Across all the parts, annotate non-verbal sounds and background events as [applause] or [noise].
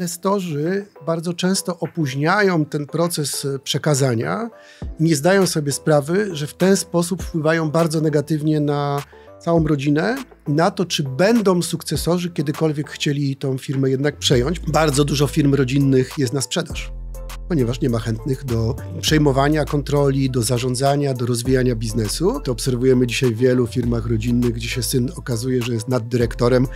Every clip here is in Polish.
Inwestorzy bardzo często opóźniają ten proces e, przekazania nie zdają sobie sprawy, że w ten sposób wpływają bardzo negatywnie na całą rodzinę i na to, czy będą sukcesorzy kiedykolwiek chcieli tą firmę jednak przejąć. Bardzo dużo firm rodzinnych jest na sprzedaż, ponieważ nie ma chętnych do przejmowania kontroli, do zarządzania, do rozwijania biznesu. To obserwujemy dzisiaj w wielu firmach rodzinnych, gdzie się syn okazuje, że jest naddyrektorem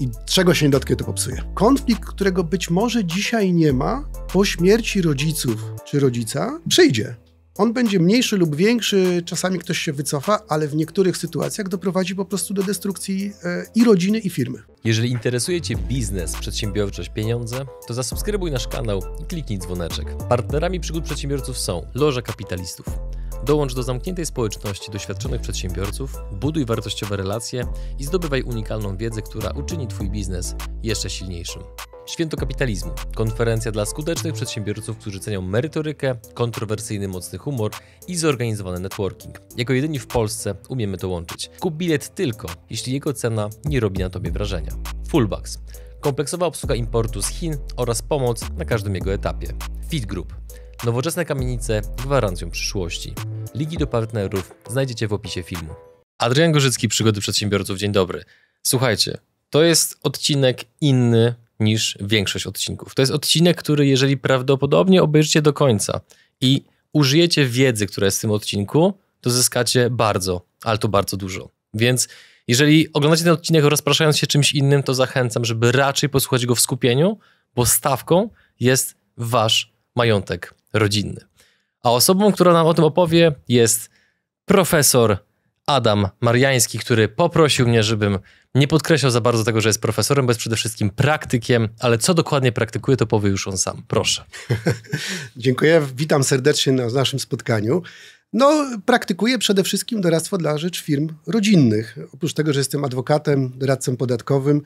i czego się nie dotknie, to popsuje. Konflikt, którego być może dzisiaj nie ma, po śmierci rodziców czy rodzica przyjdzie. On będzie mniejszy lub większy, czasami ktoś się wycofa, ale w niektórych sytuacjach doprowadzi po prostu do destrukcji e, i rodziny, i firmy. Jeżeli interesuje Cię biznes, przedsiębiorczość, pieniądze, to zasubskrybuj nasz kanał i kliknij dzwoneczek. Partnerami przygód przedsiębiorców są Loża Kapitalistów Dołącz do zamkniętej społeczności doświadczonych przedsiębiorców, buduj wartościowe relacje i zdobywaj unikalną wiedzę, która uczyni Twój biznes jeszcze silniejszym. Święto Kapitalizmu. Konferencja dla skutecznych przedsiębiorców, którzy cenią merytorykę, kontrowersyjny mocny humor i zorganizowany networking. Jako jedyni w Polsce umiemy to łączyć. Kup bilet tylko, jeśli jego cena nie robi na Tobie wrażenia. Fullbacks. Kompleksowa obsługa importu z Chin oraz pomoc na każdym jego etapie. Fit Group Nowoczesne kamienice gwarancją przyszłości. Ligi do partnerów znajdziecie w opisie filmu. Adrian Gorzycki, Przygody Przedsiębiorców, dzień dobry. Słuchajcie, to jest odcinek inny niż większość odcinków. To jest odcinek, który jeżeli prawdopodobnie obejrzycie do końca i użyjecie wiedzy, która jest w tym odcinku, to zyskacie bardzo, ale to bardzo dużo. Więc jeżeli oglądacie ten odcinek rozpraszając się czymś innym, to zachęcam, żeby raczej posłuchać go w skupieniu, bo stawką jest wasz majątek rodzinny. A osobą, która nam o tym opowie, jest profesor Adam Mariański, który poprosił mnie, żebym nie podkreślał za bardzo tego, że jest profesorem, bo jest przede wszystkim praktykiem, ale co dokładnie praktykuje, to powie już on sam. Proszę. [laughs] Dziękuję, witam serdecznie na naszym spotkaniu. No, praktykuję przede wszystkim doradztwo dla rzecz firm rodzinnych. Oprócz tego, że jestem adwokatem, doradcą podatkowym,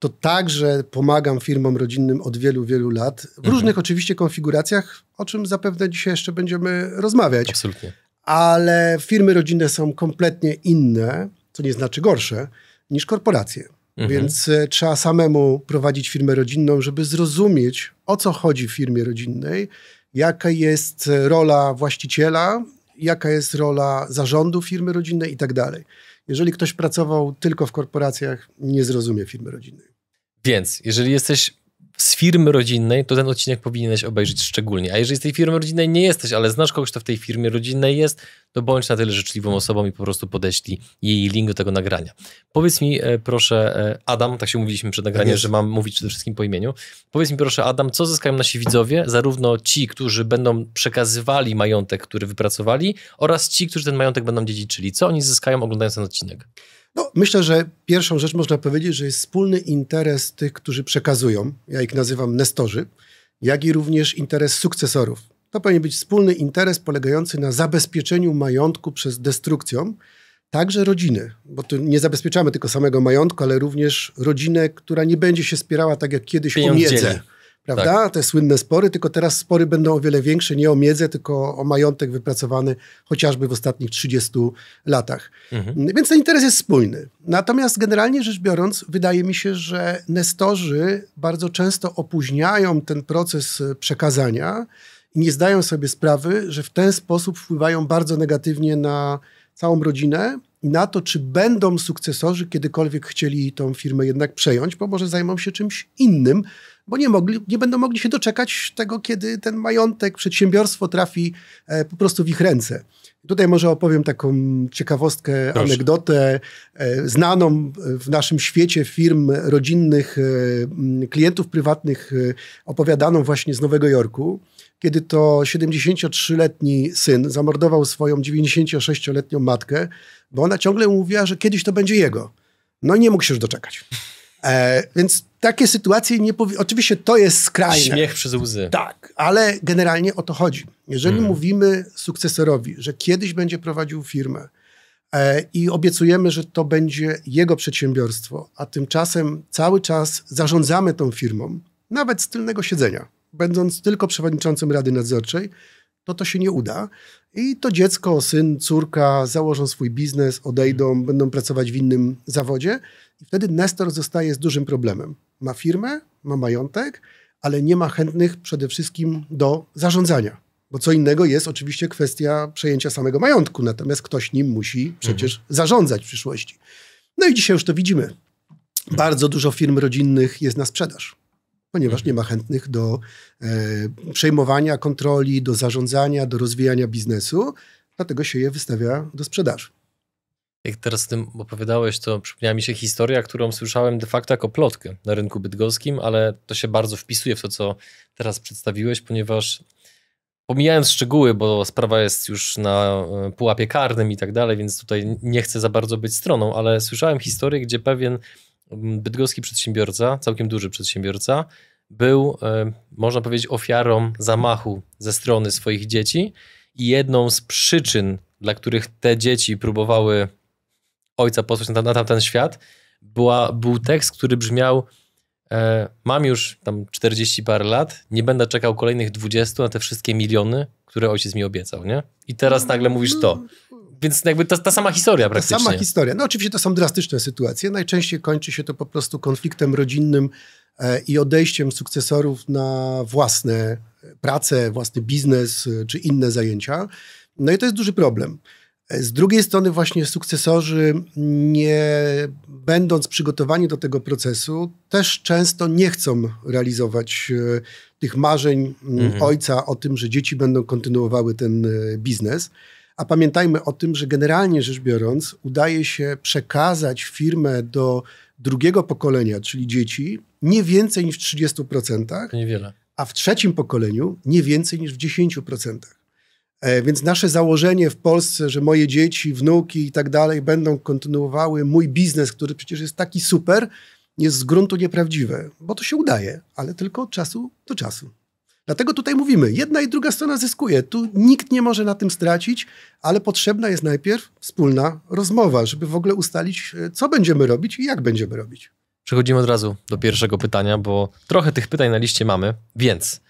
to także pomagam firmom rodzinnym od wielu, wielu lat. W mhm. różnych oczywiście konfiguracjach, o czym zapewne dzisiaj jeszcze będziemy rozmawiać. Absolutnie. Ale firmy rodzinne są kompletnie inne, co nie znaczy gorsze, niż korporacje. Mhm. Więc e, trzeba samemu prowadzić firmę rodzinną, żeby zrozumieć, o co chodzi w firmie rodzinnej, jaka jest e, rola właściciela, jaka jest rola zarządu firmy rodzinnej i tak dalej. Jeżeli ktoś pracował tylko w korporacjach, nie zrozumie firmy rodzinnej. Więc jeżeli jesteś z firmy rodzinnej, to ten odcinek powinieneś obejrzeć szczególnie. A jeżeli z tej firmy rodzinnej nie jesteś, ale znasz kogoś, kto w tej firmie rodzinnej jest, to bądź na tyle życzliwą osobą i po prostu podeślij jej link do tego nagrania. Powiedz mi, e, proszę, e, Adam, tak się mówiliśmy przed nagraniem, że mam mówić przede wszystkim po imieniu. Powiedz mi, proszę, Adam, co zyskają nasi widzowie, zarówno ci, którzy będą przekazywali majątek, który wypracowali, oraz ci, którzy ten majątek będą dziedziczyli. Co oni zyskają oglądając ten odcinek? No, myślę, że pierwszą rzecz można powiedzieć, że jest wspólny interes tych, którzy przekazują, ja ich nazywam nestorzy, jak i również interes sukcesorów. To powinien być wspólny interes polegający na zabezpieczeniu majątku przez destrukcją, także rodziny, bo tu nie zabezpieczamy tylko samego majątku, ale również rodzinę, która nie będzie się spierała tak jak kiedyś Pieniądz o miedzę prawda? Tak. Te słynne spory, tylko teraz spory będą o wiele większe, nie o miedzę, tylko o majątek wypracowany chociażby w ostatnich 30 latach. Mhm. Więc ten interes jest spójny. Natomiast generalnie rzecz biorąc, wydaje mi się, że nestorzy bardzo często opóźniają ten proces e, przekazania i nie zdają sobie sprawy, że w ten sposób wpływają bardzo negatywnie na całą rodzinę i na to, czy będą sukcesorzy kiedykolwiek chcieli tą firmę jednak przejąć, bo może zajmą się czymś innym, bo nie, mogli, nie będą mogli się doczekać tego, kiedy ten majątek, przedsiębiorstwo trafi e, po prostu w ich ręce. Tutaj może opowiem taką ciekawostkę, Proszę. anegdotę e, znaną w naszym świecie firm rodzinnych, e, klientów prywatnych, e, opowiadaną właśnie z Nowego Jorku, kiedy to 73-letni syn zamordował swoją 96-letnią matkę, bo ona ciągle mówiła, że kiedyś to będzie jego. No i nie mógł się już doczekać. E, więc takie sytuacje nie powi- Oczywiście to jest skrajne. Śmiech przez łzy. Tak, ale generalnie o to chodzi. Jeżeli hmm. mówimy sukcesorowi, że kiedyś będzie prowadził firmę e, i obiecujemy, że to będzie jego przedsiębiorstwo, a tymczasem cały czas zarządzamy tą firmą, nawet z tylnego siedzenia, będąc tylko przewodniczącym rady nadzorczej, to to się nie uda. I to dziecko, syn, córka założą swój biznes, odejdą, hmm. będą pracować w innym zawodzie. I wtedy Nestor zostaje z dużym problemem. Ma firmę, ma majątek, ale nie ma chętnych przede wszystkim do zarządzania. Bo co innego jest oczywiście kwestia przejęcia samego majątku, natomiast ktoś nim musi przecież mhm. zarządzać w przyszłości. No i dzisiaj już to widzimy. Bardzo dużo firm rodzinnych jest na sprzedaż, ponieważ mhm. nie ma mhm. chętnych do e, przejmowania kontroli, do zarządzania, do rozwijania biznesu, dlatego się je wystawia do sprzedaży. Jak teraz o tym opowiadałeś, to przypomniała mi się historia, którą słyszałem de facto jako plotkę na rynku bydgoskim, ale to się bardzo wpisuje w to, co teraz przedstawiłeś, ponieważ pomijając szczegóły, bo sprawa jest już na e, pułapie karnym i tak dalej, więc tutaj nie chcę za bardzo być stroną, ale słyszałem historię, gdzie pewien mm, bydgoski przedsiębiorca, całkiem duży przedsiębiorca, był, e, można powiedzieć, ofiarą zamachu ze strony swoich dzieci i jedną z przyczyn, dla których te dzieci próbowały ojca posłać na, na tamten świat, była, był tekst, który brzmiał e, mam już tam 40 parę lat, nie będę czekał kolejnych 20 na te wszystkie miliony, które ojciec mi obiecał, nie? I teraz nagle mówisz to. Więc jakby ta, ta sama historia praktycznie. Ta sama historia. No oczywiście to są drastyczne sytuacje. Najczęściej kończy się to po prostu konfliktem rodzinnym e, i odejściem sukcesorów na własne prace, własny biznes e, czy inne zajęcia. No i to jest duży problem. Z drugiej strony właśnie sukcesorzy, nie będąc przygotowani do tego procesu, też często nie chcą realizować e, tych marzeń mhm. ojca o tym, że dzieci będą kontynuowały ten e, biznes. A pamiętajmy o tym, że generalnie rzecz biorąc, udaje się przekazać firmę do drugiego pokolenia, czyli dzieci, nie więcej niż w 30%. Niewiele. A w trzecim pokoleniu nie więcej niż w 10%. E, więc nasze założenie w Polsce, że moje dzieci, wnuki i tak dalej będą kontynuowały mój biznes, który przecież jest taki super, jest z gruntu nieprawdziwe, bo to się udaje, ale tylko od czasu do czasu. Dlatego tutaj mówimy, jedna i druga strona zyskuje. Tu nikt nie może na tym stracić, ale potrzebna jest najpierw wspólna rozmowa, żeby w ogóle ustalić, e, co będziemy robić i jak będziemy robić. Przechodzimy od razu do pierwszego pytania, bo trochę tych pytań na liście mamy, więc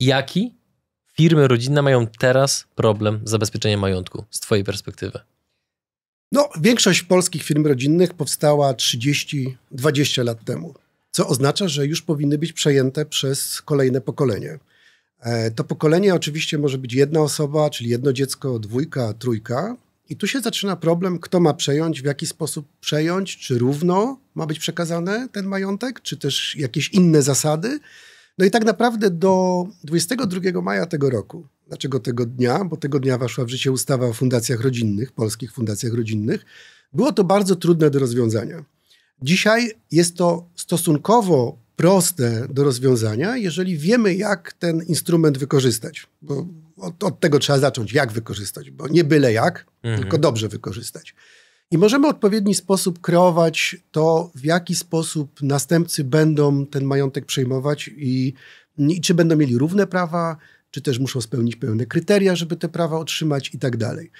jaki firmy rodzinne mają teraz problem z zabezpieczeniem majątku z Twojej perspektywy? No, większość polskich firm rodzinnych powstała 30-20 lat temu, co oznacza, że już powinny być przejęte przez kolejne pokolenie. E, to pokolenie oczywiście może być jedna osoba, czyli jedno dziecko, dwójka, trójka. I tu się zaczyna problem, kto ma przejąć, w jaki sposób przejąć, czy równo ma być przekazane ten majątek, czy też jakieś inne zasady. No i tak naprawdę do 22 maja tego roku, dlaczego tego dnia, bo tego dnia weszła w życie ustawa o fundacjach rodzinnych, polskich fundacjach rodzinnych, było to bardzo trudne do rozwiązania. Dzisiaj jest to stosunkowo proste do rozwiązania, jeżeli wiemy, jak ten instrument wykorzystać. Bo od, od tego trzeba zacząć, jak wykorzystać, bo nie byle jak, mhm. tylko dobrze wykorzystać. I możemy w odpowiedni sposób kreować to, w jaki sposób następcy będą ten majątek przejmować i, i czy będą mieli równe prawa, czy też muszą spełnić pełne kryteria, żeby te prawa otrzymać i tak dalej.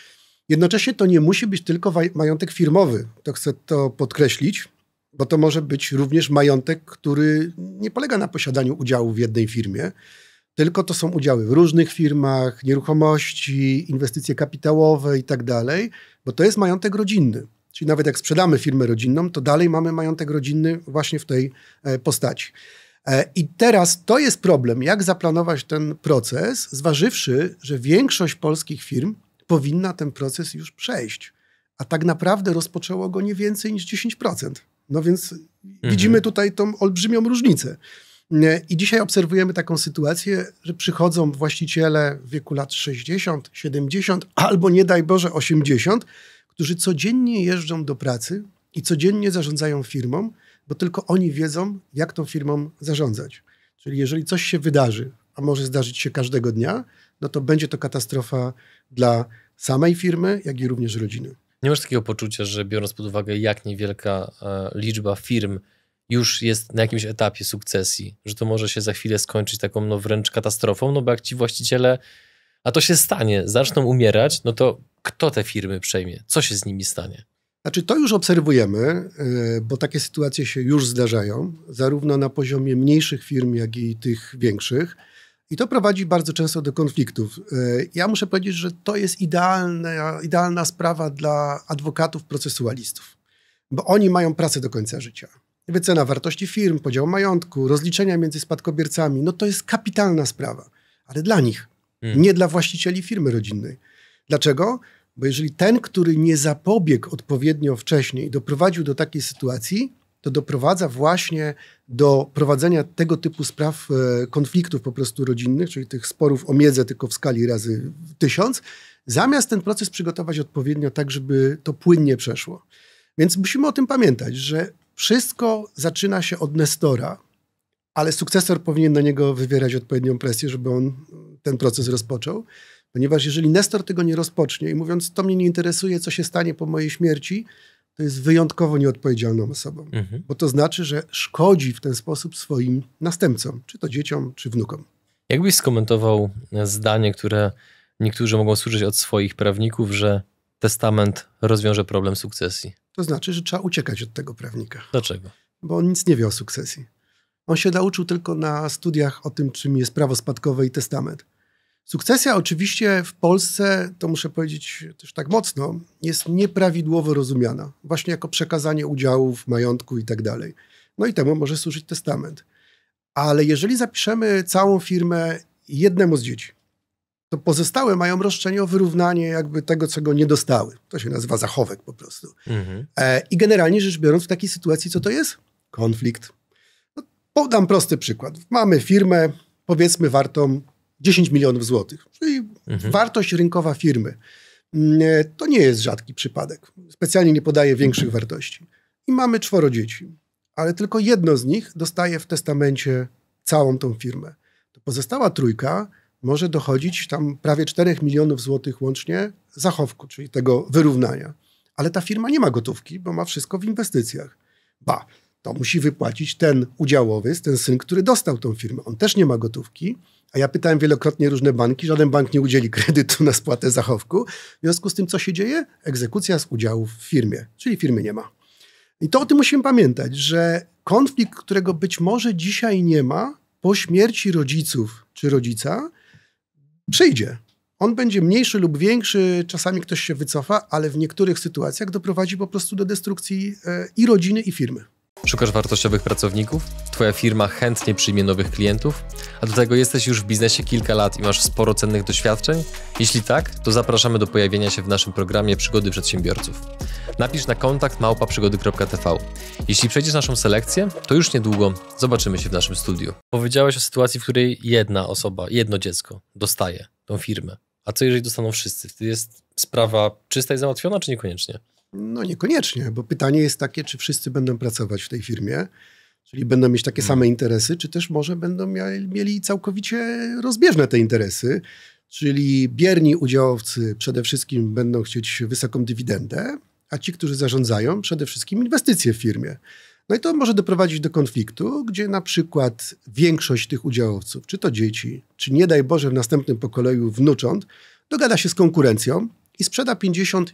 Jednocześnie to nie musi być tylko majątek firmowy, to chcę to podkreślić, bo to może być również majątek, który nie polega na posiadaniu udziału w jednej firmie, tylko to są udziały w różnych firmach, nieruchomości, inwestycje kapitałowe i tak dalej, bo to jest majątek rodzinny. Czyli nawet jak sprzedamy firmę rodzinną, to dalej mamy majątek rodzinny właśnie w tej e, postaci. E, I teraz to jest problem, jak zaplanować ten proces, zważywszy, że większość polskich firm powinna ten proces już przejść, a tak naprawdę rozpoczęło go nie więcej niż 10%. No więc mhm. widzimy tutaj tą olbrzymią różnicę. E, I dzisiaj obserwujemy taką sytuację, że przychodzą właściciele w wieku lat 60, 70 albo nie daj Boże 80, którzy codziennie jeżdżą do pracy i codziennie zarządzają firmą, bo tylko oni wiedzą, jak tą firmą zarządzać. Czyli jeżeli coś się wydarzy, a może zdarzyć się każdego dnia, no to będzie to katastrofa dla samej firmy, jak i również rodziny. Nie masz takiego poczucia, że biorąc pod uwagę, jak niewielka e, liczba firm już jest na jakimś etapie sukcesji, że to może się za chwilę skończyć taką no wręcz katastrofą, no bo jak ci właściciele, a to się stanie, zaczną umierać, no to kto te firmy przejmie? Co się z nimi stanie? Znaczy, to już obserwujemy, y, bo takie sytuacje się już zdarzają, zarówno na poziomie mniejszych firm, jak i tych większych. I to prowadzi bardzo często do konfliktów. Y, ja muszę powiedzieć, że to jest idealna sprawa dla adwokatów, procesualistów, bo oni mają pracę do końca życia wycena wartości firm, podział majątku, rozliczenia między spadkobiercami, no to jest kapitalna sprawa, ale dla nich, hmm. nie dla właścicieli firmy rodzinnej. Dlaczego? Bo jeżeli ten, który nie zapobiegł odpowiednio wcześniej, doprowadził do takiej sytuacji, to doprowadza właśnie do prowadzenia tego typu spraw, e, konfliktów po prostu rodzinnych, czyli tych sporów o miedzę tylko w skali razy tysiąc, zamiast ten proces przygotować odpowiednio tak, żeby to płynnie przeszło. Więc musimy o tym pamiętać, że wszystko zaczyna się od Nestora, ale sukcesor powinien na niego wywierać odpowiednią presję, żeby on ten proces rozpoczął. Ponieważ jeżeli Nestor tego nie rozpocznie i mówiąc, to mnie nie interesuje, co się stanie po mojej śmierci, to jest wyjątkowo nieodpowiedzialną osobą. Mhm. Bo to znaczy, że szkodzi w ten sposób swoim następcom, czy to dzieciom, czy wnukom. Jakbyś skomentował zdanie, które niektórzy mogą słyszeć od swoich prawników, że testament rozwiąże problem sukcesji? to znaczy, że trzeba uciekać od tego prawnika. Dlaczego? Bo on nic nie wie o sukcesji. On się nauczył tylko na studiach o tym, czym jest prawo spadkowe i testament. Sukcesja oczywiście w Polsce, to muszę powiedzieć też tak mocno, jest nieprawidłowo rozumiana, właśnie jako przekazanie udziałów, majątku i tak dalej. No i temu może służyć testament. Ale jeżeli zapiszemy całą firmę jednemu z dzieci, to pozostałe mają roszczenie o wyrównanie jakby tego, czego nie dostały. To się nazywa zachowek po prostu. Mhm. E, I generalnie rzecz biorąc, w takiej sytuacji co to jest? Konflikt. No, podam prosty przykład. Mamy firmę, powiedzmy wartą 10 milionów złotych, czyli mhm. wartość rynkowa firmy. Mm, e, to nie jest rzadki przypadek. Specjalnie nie podaje większych wartości. I mamy czworo dzieci, ale tylko jedno z nich dostaje w testamencie całą tą firmę. To pozostała trójka może dochodzić tam prawie 4 milionów złotych łącznie zachowku, czyli tego wyrównania. Ale ta firma nie ma gotówki, bo ma wszystko w inwestycjach. Ba, to musi wypłacić ten udziałowy, ten syn, który dostał tą firmę. On też nie ma gotówki, a ja pytałem wielokrotnie różne banki, żaden bank nie udzieli [laughs] kredytu na spłatę zachowku. W związku z tym, co się dzieje? Egzekucja z udziałów w firmie, czyli firmy nie ma. I to o tym musimy pamiętać, że konflikt, którego być może dzisiaj nie ma, po śmierci rodziców czy rodzica, przyjdzie. On będzie mniejszy lub większy, czasami ktoś się wycofa, ale w niektórych sytuacjach doprowadzi po prostu do destrukcji e, i rodziny, i firmy. Szukasz wartościowych pracowników? Twoja firma chętnie przyjmie nowych klientów? A do tego jesteś już w biznesie kilka lat i masz sporo cennych doświadczeń? Jeśli tak, to zapraszamy do pojawienia się w naszym programie Przygody Przedsiębiorców. Napisz na kontakt małpaprzygody.tv. Jeśli przejdziesz naszą selekcję, to już niedługo zobaczymy się w naszym studiu. Powiedziałeś o sytuacji, w której jedna osoba, jedno dziecko dostaje tą firmę. A co jeżeli dostaną wszyscy? Wtedy jest sprawa czysta i załatwiona, czy niekoniecznie? No niekoniecznie, bo pytanie jest takie, czy wszyscy będą pracować w tej firmie, czyli będą mieć takie same mhm. interesy, czy też może będą mieli całkowicie rozbieżne te interesy, czyli bierni udziałowcy przede wszystkim będą chcieć wysoką dywidendę, a ci, którzy zarządzają, przede wszystkim inwestycje w firmie. No i to może doprowadzić do konfliktu, gdzie na przykład większość tych udziałowców, czy to dzieci, czy nie daj Boże w następnym pokoleju wnucząt, dogada się z konkurencją, i sprzeda 51%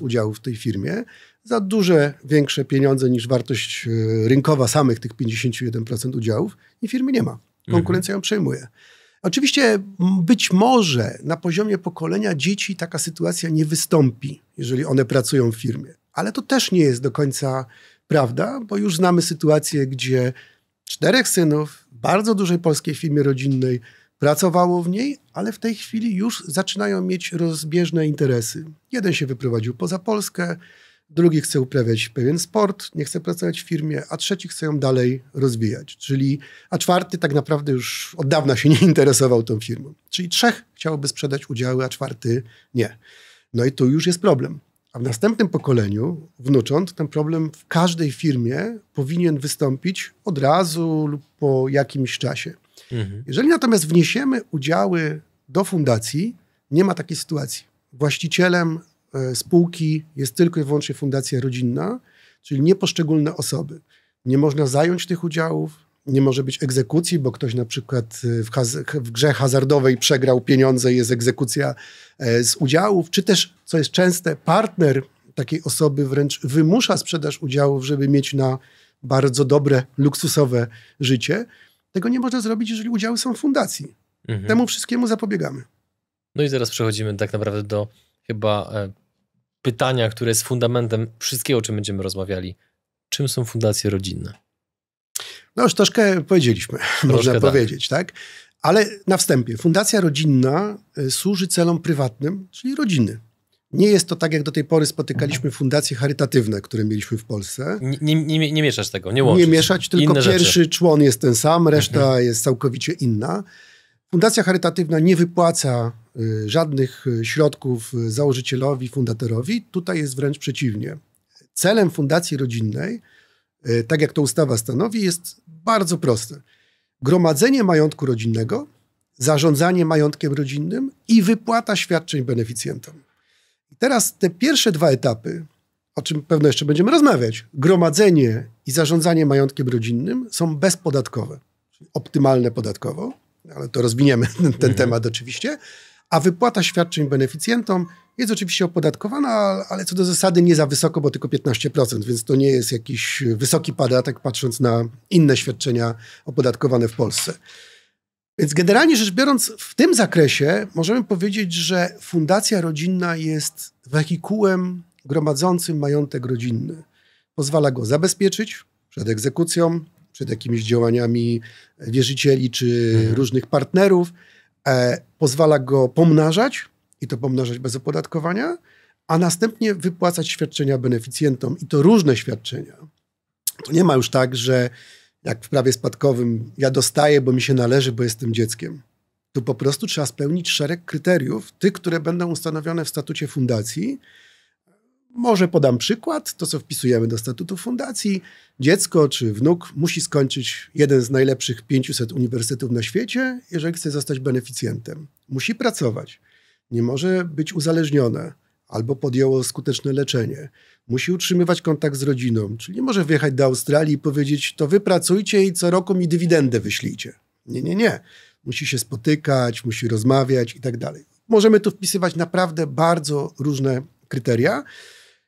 udziału w tej firmie za duże, większe pieniądze niż wartość e, rynkowa samych tych 51% udziałów i firmy nie ma. Konkurencja ją przejmuje. Oczywiście być może na poziomie pokolenia dzieci taka sytuacja nie wystąpi, jeżeli one pracują w firmie. Ale to też nie jest do końca prawda, bo już znamy sytuację, gdzie czterech synów w bardzo dużej polskiej firmie rodzinnej pracowało w niej, ale w tej chwili już zaczynają mieć rozbieżne interesy. Jeden się wyprowadził poza Polskę, drugi chce uprawiać pewien sport, nie chce pracować w firmie, a trzeci chce ją dalej rozwijać. Czyli, a czwarty tak naprawdę już od dawna się [laughs] nie interesował tą firmą. Czyli trzech chciałoby sprzedać udziały, a czwarty nie. No i tu już jest problem. A w następnym pokoleniu wnucząt ten problem w każdej firmie powinien wystąpić od razu lub po jakimś czasie. Mhm. Jeżeli natomiast wniesiemy udziały do fundacji, nie ma takiej sytuacji. Właścicielem e, spółki jest tylko i wyłącznie fundacja rodzinna, czyli nie poszczególne osoby. Nie można zająć tych udziałów, nie może być egzekucji, bo ktoś na przykład e, w, w, grze hazardowej przegrał pieniądze, jest egzekucja e, z udziałów, czy też, co jest częste, partner takiej osoby wręcz wymusza sprzedaż udziałów, żeby mieć na bardzo dobre, luksusowe życie. Tego nie można zrobić, jeżeli udziały są w fundacji. Mhm. Temu wszystkiemu zapobiegamy. No i zaraz przechodzimy tak naprawdę do chyba e, pytania, które jest fundamentem wszystkiego, o czym będziemy rozmawiali. Czym są fundacje rodzinne? No już troszkę powiedzieliśmy, [laughs] troszkę można tak. powiedzieć, tak? Ale na wstępie, fundacja rodzinna e, służy celom prywatnym, czyli rodziny. Nie jest to tak, jak do tej pory spotykaliśmy mhm. fundacje charytatywne, które mieliśmy w Polsce. Nie, nie, nie mieszasz tego, nie łączysz. Nie mieszać, tylko Inne pierwszy rzeczy. człon jest ten sam, reszta mhm. jest całkowicie inna. Fundacja charytatywna nie wypłaca y, żadnych y, środków y, założycielowi, fundatorowi. Tutaj jest wręcz przeciwnie. Celem fundacji rodzinnej, y, tak jak to ustawa stanowi, jest bardzo proste. Gromadzenie majątku rodzinnego, zarządzanie majątkiem rodzinnym i wypłata świadczeń beneficjentom. Teraz te pierwsze dwa etapy, o czym pewno jeszcze będziemy rozmawiać, gromadzenie i zarządzanie majątkiem rodzinnym są bezpodatkowe, czyli optymalne podatkowo, ale to rozwiniemy [laughs] ten mhm. temat oczywiście, a wypłata świadczeń beneficjentom jest oczywiście opodatkowana, ale co do zasady nie za wysoko, bo tylko 15%, więc to nie jest jakiś wysoki podatek, patrząc na inne świadczenia opodatkowane w Polsce. Więc generalnie rzecz biorąc, w tym zakresie możemy powiedzieć, że fundacja rodzinna jest wehikułem gromadzącym majątek rodzinny. Pozwala go zabezpieczyć przed egzekucją, przed jakimiś działaniami wierzycieli czy mhm. różnych partnerów. E, pozwala go pomnażać i to pomnażać bez opodatkowania, a następnie wypłacać świadczenia beneficjentom i to różne świadczenia. To nie ma już tak, że jak w prawie spadkowym, ja dostaję, bo mi się należy, bo jestem dzieckiem. Tu po prostu trzeba spełnić szereg kryteriów, tych, które będą ustanowione w statucie fundacji. Może podam przykład, to co wpisujemy do statutu fundacji. Dziecko czy wnuk musi skończyć jeden z najlepszych 500 uniwersytetów na świecie, jeżeli chce zostać beneficjentem. Musi pracować, nie może być uzależnione albo podjęło skuteczne leczenie musi utrzymywać kontakt z rodziną, czyli nie może wyjechać do Australii i powiedzieć, to wy pracujcie i co roku mi dywidendę wyślijcie. Nie, nie, nie. Musi się spotykać, musi rozmawiać i tak dalej. Możemy tu wpisywać naprawdę bardzo różne kryteria.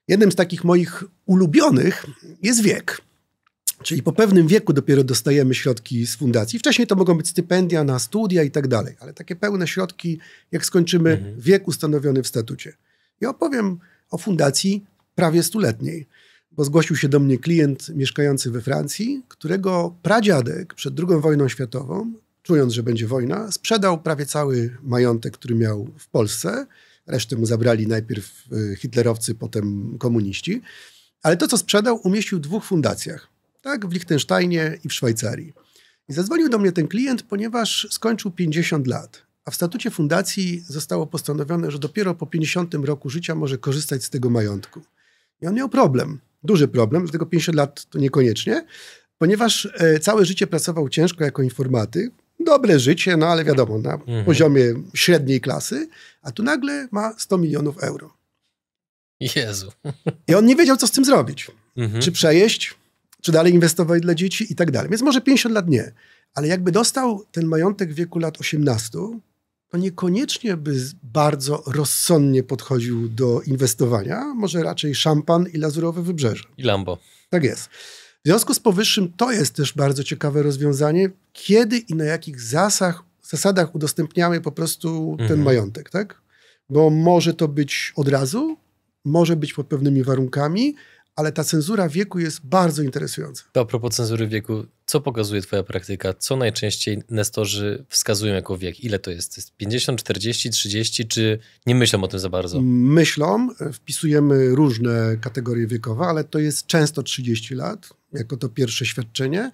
Jednym z takich moich ulubionych jest wiek. Czyli po pewnym wieku dopiero dostajemy środki z fundacji. Wcześniej to mogą być stypendia na studia i tak dalej, ale takie pełne środki, jak skończymy mhm. wiek ustanowiony w statucie. Ja opowiem o fundacji prawie stuletniej, bo zgłosił się do mnie klient mieszkający we Francji, którego pradziadek przed II wojną światową, czując, że będzie wojna, sprzedał prawie cały majątek, który miał w Polsce. Resztę mu zabrali najpierw y, hitlerowcy, potem komuniści. Ale to, co sprzedał, umieścił w dwóch fundacjach. Tak, w Liechtensteinie i w Szwajcarii. I zadzwonił do mnie ten klient, ponieważ skończył 50 lat, a w statucie fundacji zostało postanowione, że dopiero po 50 roku życia może korzystać z tego majątku. I on miał problem, duży problem, dlatego 50 lat to niekoniecznie, ponieważ e, całe życie pracował ciężko jako informatyk, dobre życie, no ale wiadomo, na mhm. poziomie średniej klasy, a tu nagle ma 100 milionów euro. Jezu. I on nie wiedział, co z tym zrobić. Mhm. Czy przejeść, czy dalej inwestować dla dzieci i tak dalej. Więc może 50 lat nie. Ale jakby dostał ten majątek w wieku lat 18, to niekoniecznie by bardzo rozsądnie podchodził do inwestowania, może raczej szampan i lazurowe wybrzeże. I Lambo. Tak jest. W związku z powyższym to jest też bardzo ciekawe rozwiązanie, kiedy i na jakich zasach, zasadach udostępniamy po prostu mhm. ten majątek, tak? Bo może to być od razu, może być pod pewnymi warunkami, ale ta cenzura wieku jest bardzo interesująca. To a propos cenzury wieku, co pokazuje Twoja praktyka? Co najczęściej nestorzy wskazują jako wiek? Ile to jest? 50, 40, 30, czy nie myślą o tym za bardzo? Myślą, wpisujemy różne kategorie wiekowe, ale to jest często 30 lat, jako to pierwsze świadczenie,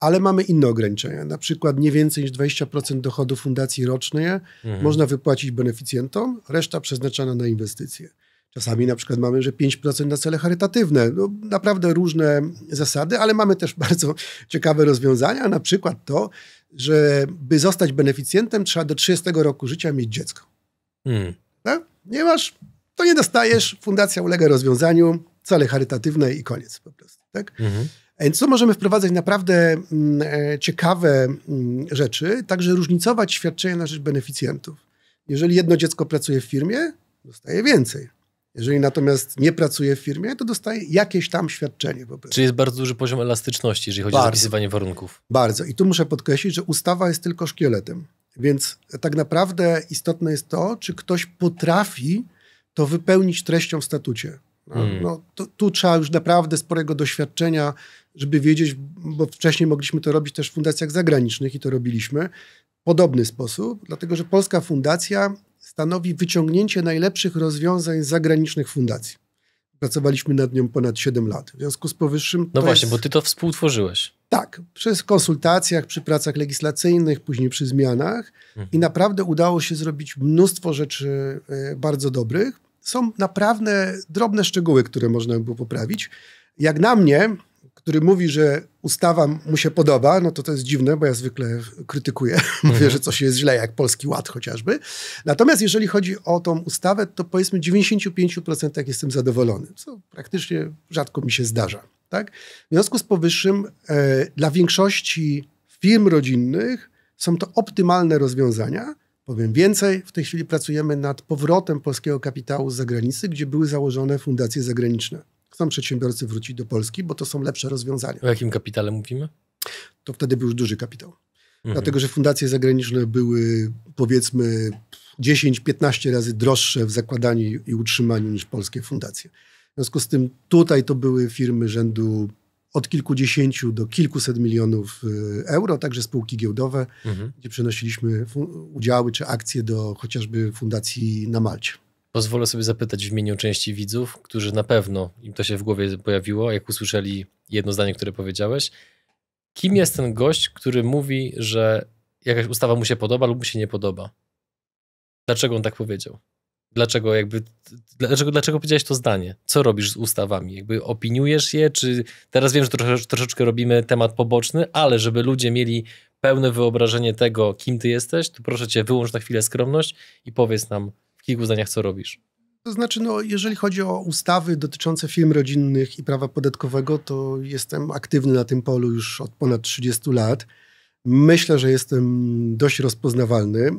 ale mamy inne ograniczenia. Na przykład nie więcej niż 20% dochodu fundacji rocznie mhm. można wypłacić beneficjentom, reszta przeznaczana na inwestycje. Czasami na przykład mamy, że 5% na cele charytatywne. No, naprawdę różne zasady, ale mamy też [laughs] bardzo ciekawe rozwiązania, na przykład to, że by zostać beneficjentem trzeba do 30 roku życia mieć dziecko. Hmm. Tak? Nie masz, to nie dostajesz, fundacja ulega rozwiązaniu, cele charytatywne i koniec po prostu. Tak? Mhm. E, więc tu możemy wprowadzać naprawdę m, mm, e, ciekawe m, mm, rzeczy, także różnicować świadczenia na rzecz beneficjentów. Jeżeli jedno dziecko pracuje w firmie, dostaje więcej. Jeżeli natomiast nie pracuje w firmie, to dostaje jakieś tam świadczenie. Czyli jest bardzo duży poziom elastyczności, jeżeli chodzi bardzo, o zapisywanie warunków. Bardzo. I tu muszę podkreślić, że ustawa jest tylko szkieletem. Więc tak naprawdę istotne jest to, czy ktoś potrafi to wypełnić treścią w statucie. No, hmm. no tu trzeba już naprawdę sporego doświadczenia, żeby wiedzieć, bo wcześniej mogliśmy to robić też w fundacjach zagranicznych i to robiliśmy. Podobny sposób, dlatego że polska fundacja stanowi wyciągnięcie najlepszych rozwiązań z zagranicznych fundacji. Pracowaliśmy nad nią ponad 7 lat. W związku z powyższym. No właśnie, jest... bo ty to współtworzyłeś. Tak, przy konsultacjach, przy pracach legislacyjnych, później przy zmianach. Mhm. I naprawdę udało się zrobić mnóstwo rzeczy e, bardzo dobrych. Są naprawdę drobne szczegóły, które można by było poprawić. Jak na mnie, który mówi, że ustawa mu się podoba, no to to jest dziwne, bo ja zwykle krytykuję, [laughs] mówię, mhm. że coś jest źle, jak Polski Ład chociażby. Natomiast jeżeli chodzi o tą ustawę, to powiedzmy w 95% jestem zadowolony, co praktycznie rzadko mi się zdarza. Tak? W związku z powyższym e, dla większości firm rodzinnych są to optymalne rozwiązania, Powiem więcej, w tej chwili pracujemy nad powrotem polskiego kapitału z zagranicy, gdzie były założone fundacje zagraniczne chcą przedsiębiorcy wrócić do Polski, bo to są lepsze rozwiązania. O jakim kapitale mówimy? To wtedy był już duży kapitał. Mhm. Dlatego, że fundacje zagraniczne były powiedzmy 10-15 razy droższe w zakładaniu i utrzymaniu niż polskie fundacje. W związku z tym tutaj to były firmy rzędu od kilkudziesięciu do kilkuset milionów y, euro, także spółki giełdowe, mhm. gdzie przenosiliśmy udziały czy akcje do chociażby fundacji na Malcie pozwolę sobie zapytać w imieniu części widzów, którzy na pewno im to się w głowie pojawiło, jak usłyszeli jedno zdanie, które powiedziałeś. Kim jest ten gość, który mówi, że jakaś ustawa mu się podoba lub mu się nie podoba? Dlaczego on tak powiedział? Dlaczego jakby, dlaczego, dlaczego powiedziałeś to zdanie? Co robisz z ustawami? Jakby opiniujesz je, czy teraz wiem, że trosze, troszeczkę robimy temat poboczny, ale żeby ludzie mieli pełne wyobrażenie tego, kim ty jesteś, to proszę cię wyłącz na chwilę skromność i powiedz nam, kilku zdaniach, co robisz? To znaczy, no, jeżeli chodzi o ustawy dotyczące firm rodzinnych i prawa podatkowego, to jestem aktywny na tym polu już od ponad 30 lat. Myślę, że jestem dość rozpoznawalny.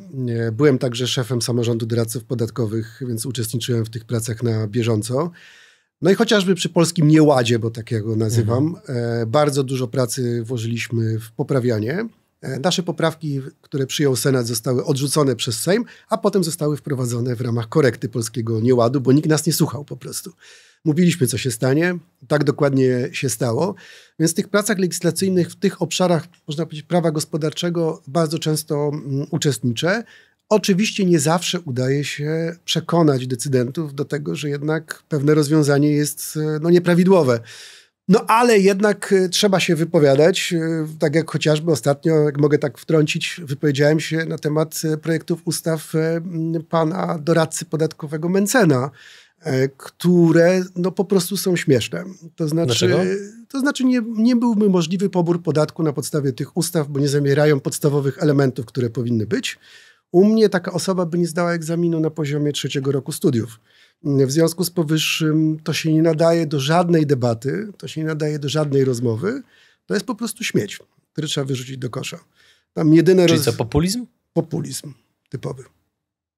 Byłem także szefem samorządu doradców podatkowych, więc uczestniczyłem w tych pracach na bieżąco. No i chociażby przy polskim nieładzie, bo tak ja go nazywam, mhm. E, bardzo dużo pracy włożyliśmy w poprawianie. E, nasze poprawki, które przyjął Senat, zostały odrzucone przez Sejm, a potem zostały wprowadzone w ramach korekty polskiego nieładu, bo nikt nas nie słuchał po prostu. Mówiliśmy, co się stanie, tak dokładnie się stało. Więc w tych pracach legislacyjnych, w tych obszarach, można powiedzieć, prawa gospodarczego bardzo często mm, uczestniczę. Oczywiście nie zawsze udaje się przekonać decydentów do tego, że jednak pewne rozwiązanie jest e, no, nieprawidłowe. No ale jednak y, trzeba się wypowiadać, y, tak jak chociażby ostatnio, jak mogę tak wtrącić, wypowiedziałem się na temat y, projektów ustaw pana doradcy podatkowego Mencena, które no po prostu są śmieszne. To znaczy, to znaczy nie, nie byłby możliwy pobór podatku na podstawie tych ustaw, bo nie zamierają podstawowych elementów, które powinny być. U mnie taka osoba by nie zdała egzaminu na poziomie trzeciego roku studiów. W związku z powyższym to się nie nadaje do żadnej debaty, to się nie nadaje do żadnej rozmowy. To jest po prostu śmieć, który trzeba wyrzucić do kosza. Tam jedyne Czyli roz... co, populizm? Populizm typowy.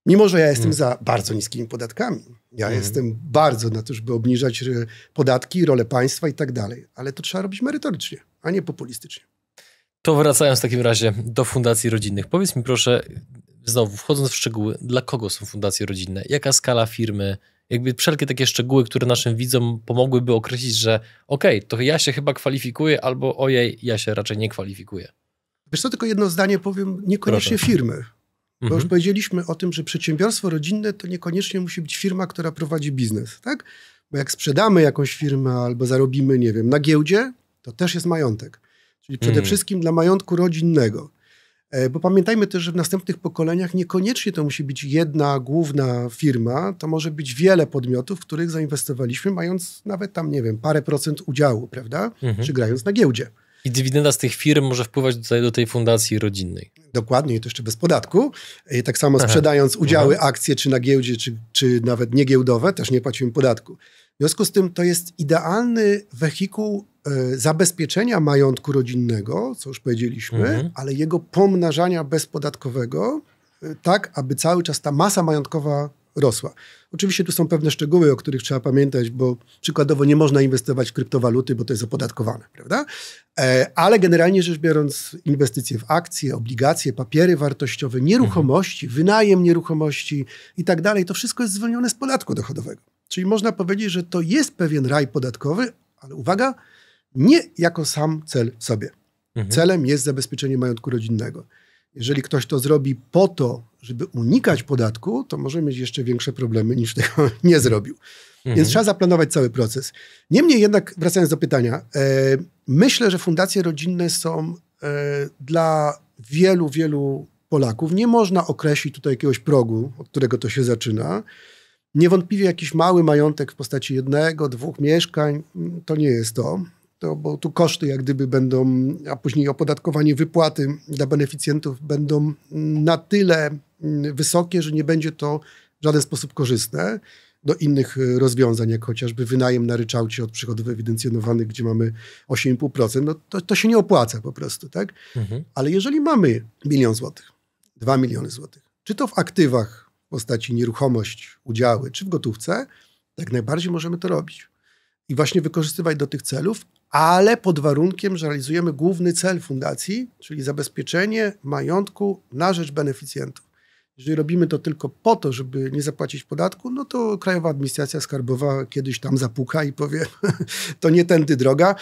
Mimo, że ja jestem hmm. za bardzo niskimi podatkami. Ja hmm. jestem bardzo na to, żeby obniżać e, podatki, rolę państwa i tak dalej. Ale to trzeba robić merytorycznie, a nie populistycznie. To wracając w takim razie do Fundacji Rodzinnych. Powiedz mi proszę, znowu wchodząc w szczegóły, dla kogo są fundacje rodzinne, jaka skala firmy, jakby wszelkie takie szczegóły, które naszym widzom pomogłyby określić, że okej, okay, to ja się chyba kwalifikuję, albo ojej, ja się raczej nie kwalifikuję. Wiesz co, tylko jedno zdanie powiem, niekoniecznie Proszę. firmy. Bo mhm. już powiedzieliśmy o tym, że przedsiębiorstwo rodzinne to niekoniecznie musi być firma, która prowadzi biznes, tak? Bo jak sprzedamy jakąś firmę albo zarobimy, nie wiem, na giełdzie, to też jest majątek. Czyli przede mhm. wszystkim dla majątku rodzinnego. E, bo pamiętajmy też, że w następnych pokoleniach niekoniecznie to musi być jedna główna firma, to może być wiele podmiotów, w których zainwestowaliśmy, mając nawet tam, nie wiem, parę procent udziału, prawda? Mhm. Czy grając na giełdzie. I dywidenda z tych firm może wpływać tutaj do tej fundacji rodzinnej. Dokładnie, i to jeszcze bez podatku. E, tak samo sprzedając Aha. udziały, Aha. Mhm. akcje, czy na giełdzie, czy, czy nawet niegiełdowe, też nie płacimy podatku. W związku z tym to jest idealny wehikuł E, zabezpieczenia majątku rodzinnego, co już powiedzieliśmy, mhm. ale jego pomnażania bezpodatkowego, e, tak aby cały czas ta masa majątkowa rosła. Oczywiście tu są pewne szczegóły, o których trzeba pamiętać, bo przykładowo nie można inwestować w kryptowaluty, bo to jest opodatkowane, prawda? E, ale generalnie rzecz biorąc, inwestycje w akcje, obligacje, papiery wartościowe, nieruchomości, mhm. wynajem nieruchomości i tak dalej, to wszystko jest zwolnione z podatku dochodowego. Czyli można powiedzieć, że to jest pewien raj podatkowy, ale uwaga, nie jako sam cel sobie. Mhm. Celem jest zabezpieczenie majątku rodzinnego. Jeżeli ktoś to zrobi po to, żeby unikać podatku, to może mieć jeszcze większe problemy niż [laughs] tego nie zrobił. Mhm. Więc trzeba zaplanować cały proces. Niemniej jednak, wracając do pytania, e, myślę, że fundacje rodzinne są e, dla wielu, wielu Polaków. Nie można określić tutaj jakiegoś progu, od którego to się zaczyna. Niewątpliwie jakiś mały majątek w postaci jednego, dwóch mieszkań mm, to nie jest to to, bo tu koszty jak gdyby będą, a później opodatkowanie wypłaty dla beneficjentów będą na tyle mm, wysokie, że nie będzie to w żaden sposób korzystne do innych rozwiązań, jak chociażby wynajem na ryczałcie od przychodów ewidencjonowanych, gdzie mamy 8,5%, no to, to się nie opłaca po prostu, tak? Mhm. Ale jeżeli mamy milion złotych, dwa miliony złotych, czy to w aktywach w postaci nieruchomość, udziały, czy w gotówce, tak najbardziej możemy to robić. I właśnie wykorzystywać do tych celów, ale pod warunkiem, że realizujemy główny cel fundacji, czyli zabezpieczenie majątku na rzecz beneficjentów. Jeżeli robimy to tylko po to, żeby nie zapłacić podatku, no to Krajowa Administracja Skarbowa kiedyś tam zapuka i powie, [laughs] to nie tędy droga.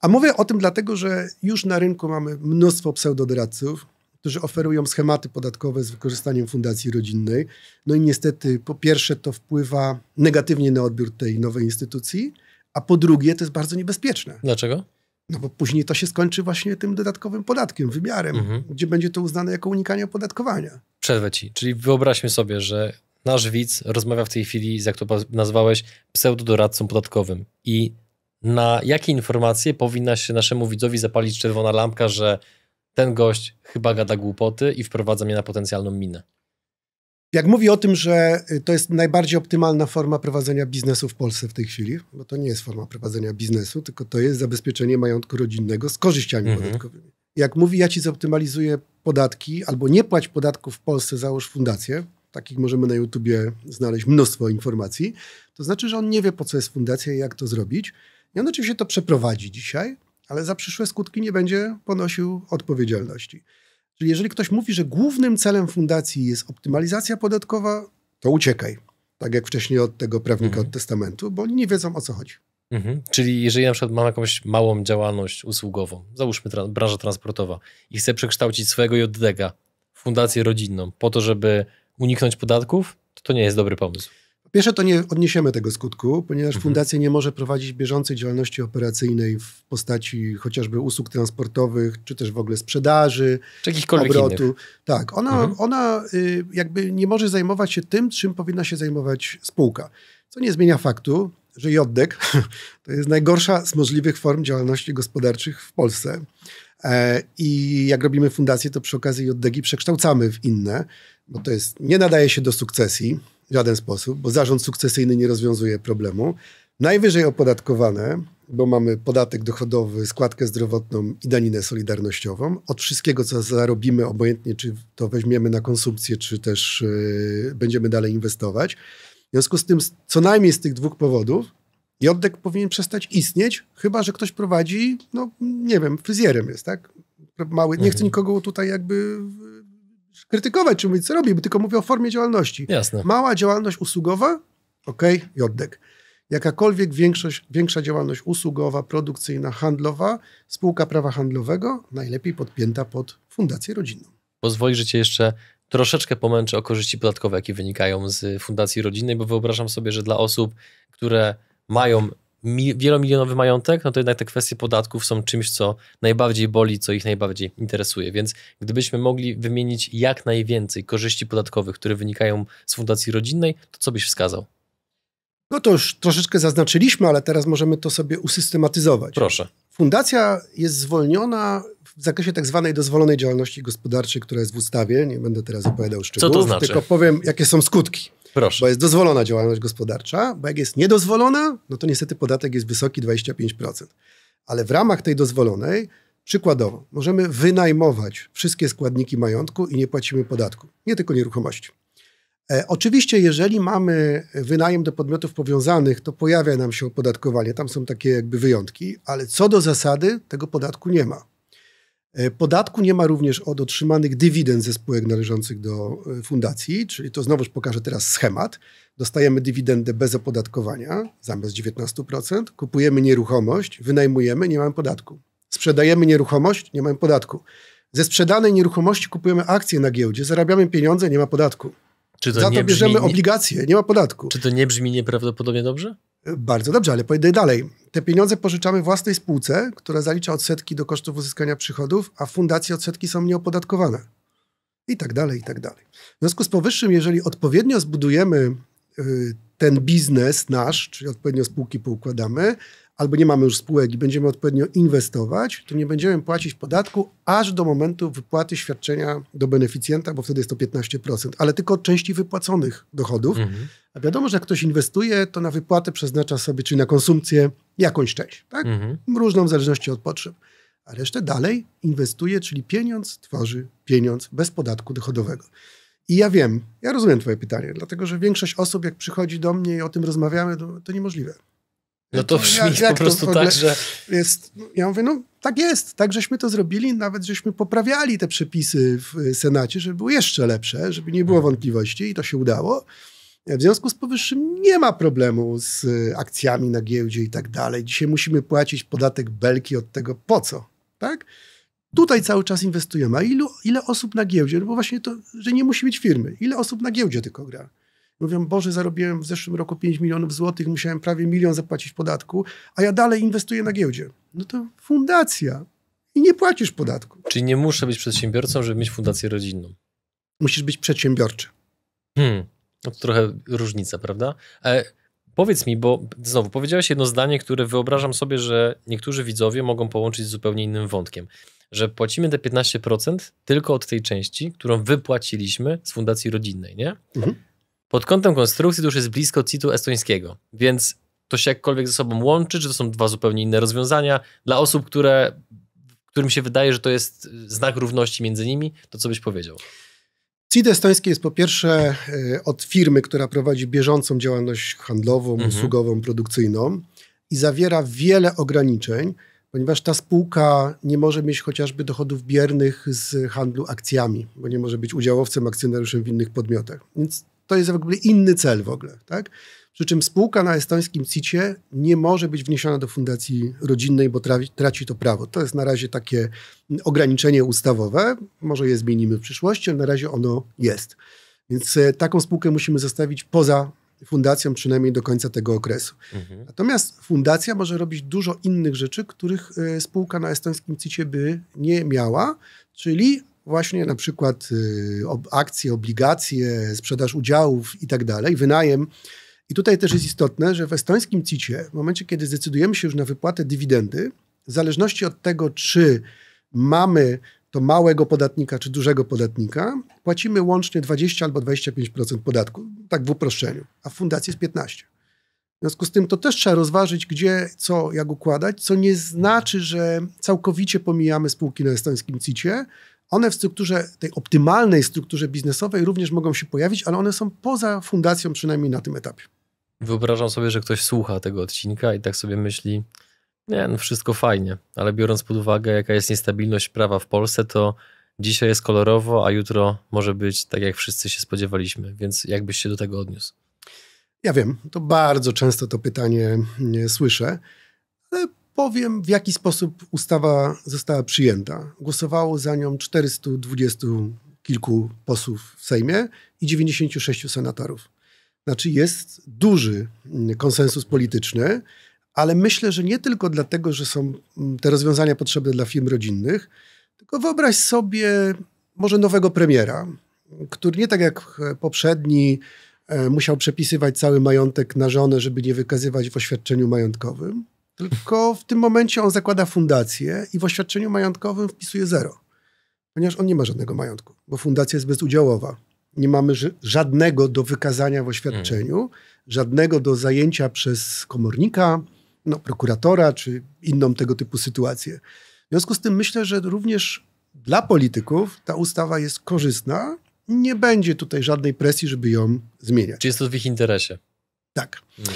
A mówię o tym dlatego, że już na rynku mamy mnóstwo pseudodoradców, którzy oferują schematy podatkowe z wykorzystaniem fundacji rodzinnej. No i niestety, po pierwsze, to wpływa negatywnie na odbiór tej nowej instytucji, a po drugie to jest bardzo niebezpieczne. Dlaczego? No bo później to się skończy właśnie tym dodatkowym podatkiem, wymiarem, mhm. gdzie będzie to uznane jako unikanie opodatkowania. Przerwę ci. Czyli wyobraźmy sobie, że nasz widz rozmawia w tej chwili, jak to nazwałeś, pseudodoradcą podatkowym i na jakie informacje powinna się naszemu widzowi zapalić czerwona lampka, że ten gość chyba gada głupoty i wprowadza mnie na potencjalną minę? Jak mówi o tym, że y, to jest najbardziej optymalna forma prowadzenia biznesu w Polsce w tej chwili, bo to nie jest forma prowadzenia biznesu, tylko to jest zabezpieczenie majątku rodzinnego z korzyściami mhm. podatkowymi. Jak mówi, ja ci zoptymalizuję podatki albo nie płać podatków w Polsce, załóż fundację, takich możemy na YouTubie znaleźć mnóstwo informacji, to znaczy, że on nie wie, po co jest fundacja i jak to zrobić. I on oczywiście to przeprowadzi dzisiaj, ale za przyszłe skutki nie będzie ponosił odpowiedzialności. Czyli jeżeli ktoś mówi, że głównym celem fundacji jest optymalizacja podatkowa, to uciekaj. Tak jak wcześniej od tego prawnika mhm. od testamentu, bo oni nie wiedzą o co chodzi. Mhm. Czyli jeżeli na przykład mam jakąś małą działalność usługową, załóżmy tra branża transportowa i chcę przekształcić swojego JDG w fundację rodzinną po to, żeby uniknąć podatków, to to nie jest dobry pomysł. Pierwsze to nie odniesiemy tego skutku, ponieważ mhm. fundacja nie może prowadzić bieżącej działalności operacyjnej w postaci chociażby usług transportowych, czy też w ogóle sprzedaży, czy jakichkolwiek obrotu. Innych. Tak, ona, mhm. ona y, jakby nie może zajmować się tym, czym powinna się zajmować spółka. Co nie zmienia faktu, że JODDEK [laughs] to jest najgorsza z możliwych form działalności gospodarczych w Polsce. E, I jak robimy fundację, to przy okazji JODDEGI przekształcamy w inne, bo to jest, nie nadaje się do sukcesji w żaden sposób, bo zarząd sukcesyjny nie rozwiązuje problemu. Najwyżej opodatkowane, bo mamy podatek dochodowy, składkę zdrowotną i daninę solidarnościową. Od wszystkiego, co zarobimy, obojętnie czy to weźmiemy na konsumpcję, czy też yy, będziemy dalej inwestować. W związku z tym, co najmniej z tych dwóch powodów, Jodek powinien przestać istnieć, chyba że ktoś prowadzi, no nie wiem, fryzjerem jest, tak? Mały, nie chcę mhm. nikogo tutaj jakby krytykować czy mówić, co robi, bo tylko mówię o formie działalności. Jasne. Mała działalność usługowa, ok, JODEK. Jakakolwiek większość, większa działalność usługowa, produkcyjna, handlowa, spółka prawa handlowego, najlepiej podpięta pod fundację rodzinną. Pozwoli, że cię jeszcze troszeczkę pomęczę o korzyści podatkowe, jakie wynikają z fundacji rodzinnej, bo wyobrażam sobie, że dla osób, które mają wielomilionowy majątek, no to jednak te kwestie podatków są czymś, co najbardziej boli, co ich najbardziej interesuje. Więc gdybyśmy mogli wymienić jak najwięcej korzyści podatkowych, które wynikają z fundacji rodzinnej, to co byś wskazał? No to już troszeczkę zaznaczyliśmy, ale teraz możemy to sobie usystematyzować. Proszę. Fundacja jest zwolniona w zakresie tak zwanej dozwolonej działalności gospodarczej, która jest w ustawie. Nie będę teraz opowiadał szczegółów, Co to znaczy? tylko powiem, jakie są skutki. Proszę. Bo jest dozwolona działalność gospodarcza, bo jak jest niedozwolona, no to niestety podatek jest wysoki 25%. Ale w ramach tej dozwolonej, przykładowo, możemy wynajmować wszystkie składniki majątku i nie płacimy podatku, nie tylko nieruchomości. E, oczywiście, jeżeli mamy wynajem do podmiotów powiązanych, to pojawia nam się opodatkowanie, tam są takie jakby wyjątki, ale co do zasady tego podatku nie ma. E, podatku nie ma również od otrzymanych dywidend ze spółek należących do e, fundacji, czyli to znowuż pokażę teraz schemat. Dostajemy dywidendę bez opodatkowania, zamiast 19%, kupujemy nieruchomość, wynajmujemy, nie mamy podatku. Sprzedajemy nieruchomość, nie mamy podatku. Ze sprzedanej nieruchomości kupujemy akcje na giełdzie, zarabiamy pieniądze, nie ma podatku. Czy to Za to bierzemy brzmi, obligacje, nie ma podatku. Czy to nie brzmi nieprawdopodobnie dobrze? Bardzo dobrze, ale pójdę dalej. Te pieniądze pożyczamy własnej spółce, która zalicza odsetki do kosztów uzyskania przychodów, a fundacje odsetki są nieopodatkowane. I tak dalej, i tak dalej. W związku z powyższym, jeżeli odpowiednio zbudujemy y, ten biznes nasz, czyli odpowiednio spółki poukładamy, albo nie mamy już spółek i będziemy odpowiednio inwestować, to nie będziemy płacić podatku aż do momentu wypłaty świadczenia do beneficjenta, bo wtedy jest to 15%, ale tylko od części wypłaconych dochodów. Mhm. A wiadomo, że jak ktoś inwestuje, to na wypłatę przeznacza sobie, czyli na konsumpcję, jakąś część, tak? Mhm. Różną w zależności od potrzeb. A resztę dalej inwestuje, czyli pieniądz tworzy pieniądz bez podatku dochodowego. I ja wiem, ja rozumiem Twoje pytanie, dlatego że większość osób, jak przychodzi do mnie i o tym rozmawiamy, to, to niemożliwe. No to brzmi jak, jak po prostu tak, że... Jest, ja mówię, no tak jest, tak żeśmy to zrobili, nawet żeśmy poprawiali te przepisy w Senacie, żeby były jeszcze lepsze, żeby nie było mhm. wątpliwości i to się udało. W związku z powyższym nie ma problemu z akcjami na giełdzie i tak dalej. Dzisiaj musimy płacić podatek belki od tego po co, tak? Tutaj cały czas inwestujemy. A ilu, ile osób na giełdzie? No bo właśnie to, że nie musi być firmy. Ile osób na giełdzie tylko gra? Mówią, Boże, zarobiłem w zeszłym roku 5 milionów złotych, musiałem prawie milion zapłacić podatku, a ja dalej inwestuję na giełdzie. No to fundacja. I nie płacisz podatku. Czyli nie muszę być przedsiębiorcą, żeby mieć fundację rodzinną. Musisz być przedsiębiorczy. Hmm, no to trochę różnica, prawda? Ale powiedz mi, bo znowu powiedziałeś jedno zdanie, które wyobrażam sobie, że niektórzy widzowie mogą połączyć z zupełnie innym wątkiem że płacimy te 15% tylko od tej części, którą wypłaciliśmy z fundacji rodzinnej, nie? Mhm. Pod kątem konstrukcji to już jest blisko CIT-u estońskiego, więc to się jakkolwiek ze sobą łączy, czy to są dwa zupełnie inne rozwiązania. Dla osób, które, którym się wydaje, że to jest y, znak równości między nimi, to co byś powiedział? CIT estoński jest po pierwsze y, od firmy, która prowadzi bieżącą działalność handlową, mhm. usługową, produkcyjną i zawiera wiele ograniczeń, ponieważ ta spółka nie może mieć chociażby dochodów biernych z handlu akcjami, bo nie może być udziałowcem, akcjonariuszem w innych podmiotach. Więc to jest w ogóle inny cel w ogóle, tak? Przy czym spółka na estońskim CIT-ie nie może być wniesiona do fundacji rodzinnej, bo traci, traci to prawo. To jest na razie takie ograniczenie ustawowe. Może je zmienimy w przyszłości, ale na razie ono jest. Więc e, taką spółkę musimy zostawić poza fundacją przynajmniej do końca tego okresu. Mhm. Natomiast fundacja może robić dużo innych rzeczy, których e, spółka na estońskim CIT-ie by nie miała, czyli właśnie na przykład y, akcje, obligacje, sprzedaż udziałów i tak dalej, wynajem. I tutaj też jest istotne, że w estońskim CIT-ie, w momencie, kiedy zdecydujemy się już na wypłatę dywidendy, w zależności od tego, czy mamy to małego podatnika czy dużego podatnika, płacimy łącznie 20 albo 25% podatku, tak w uproszczeniu, a w fundacji jest 15. W związku z tym to też trzeba rozważyć, gdzie, co, jak układać, co nie znaczy, że całkowicie pomijamy spółki na estońskim CIT-ie, one w strukturze, tej optymalnej strukturze biznesowej również mogą się pojawić, ale one są poza fundacją, przynajmniej na tym etapie. Wyobrażam sobie, że ktoś słucha tego odcinka i tak sobie myśli, nie, no wszystko fajnie, ale biorąc pod uwagę, jaka jest niestabilność prawa w Polsce, to dzisiaj jest kolorowo, a jutro może być tak, jak wszyscy się spodziewaliśmy. Więc jakbyś się do tego odniósł? Ja wiem, to bardzo często to pytanie mm, słyszę, ale Powiem, w jaki sposób ustawa została przyjęta. Głosowało za nią 420 kilku posłów w Sejmie i 96 senatorów. Znaczy, jest duży mm, konsensus polityczny, ale myślę, że nie tylko dlatego, że są mm, te rozwiązania potrzebne dla firm rodzinnych, tylko wyobraź sobie może nowego premiera, który nie tak jak poprzedni e, musiał przepisywać cały majątek na żonę, żeby nie wykazywać w oświadczeniu majątkowym tylko w tym momencie on zakłada fundację i w oświadczeniu majątkowym wpisuje zero. Ponieważ on nie ma żadnego majątku, bo fundacja jest bezudziałowa. Nie mamy żadnego do wykazania w oświadczeniu, hmm. żadnego do zajęcia przez komornika, no, prokuratora czy inną tego typu sytuację. W związku z tym myślę, że również dla polityków ta ustawa jest korzystna. Nie będzie tutaj żadnej presji, żeby ją zmieniać. Czy jest to w ich interesie? Tak. Hmm.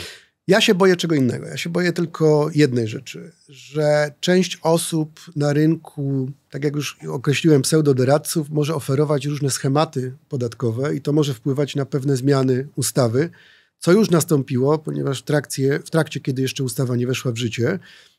Ja się boję czego innego. Ja się boję tylko jednej rzeczy, że część osób na rynku, tak jak już określiłem, pseudodoradców, może oferować różne schematy podatkowe i to może wpływać na pewne zmiany ustawy, co już nastąpiło, ponieważ w trakcie, w trakcie kiedy jeszcze ustawa nie weszła w życie,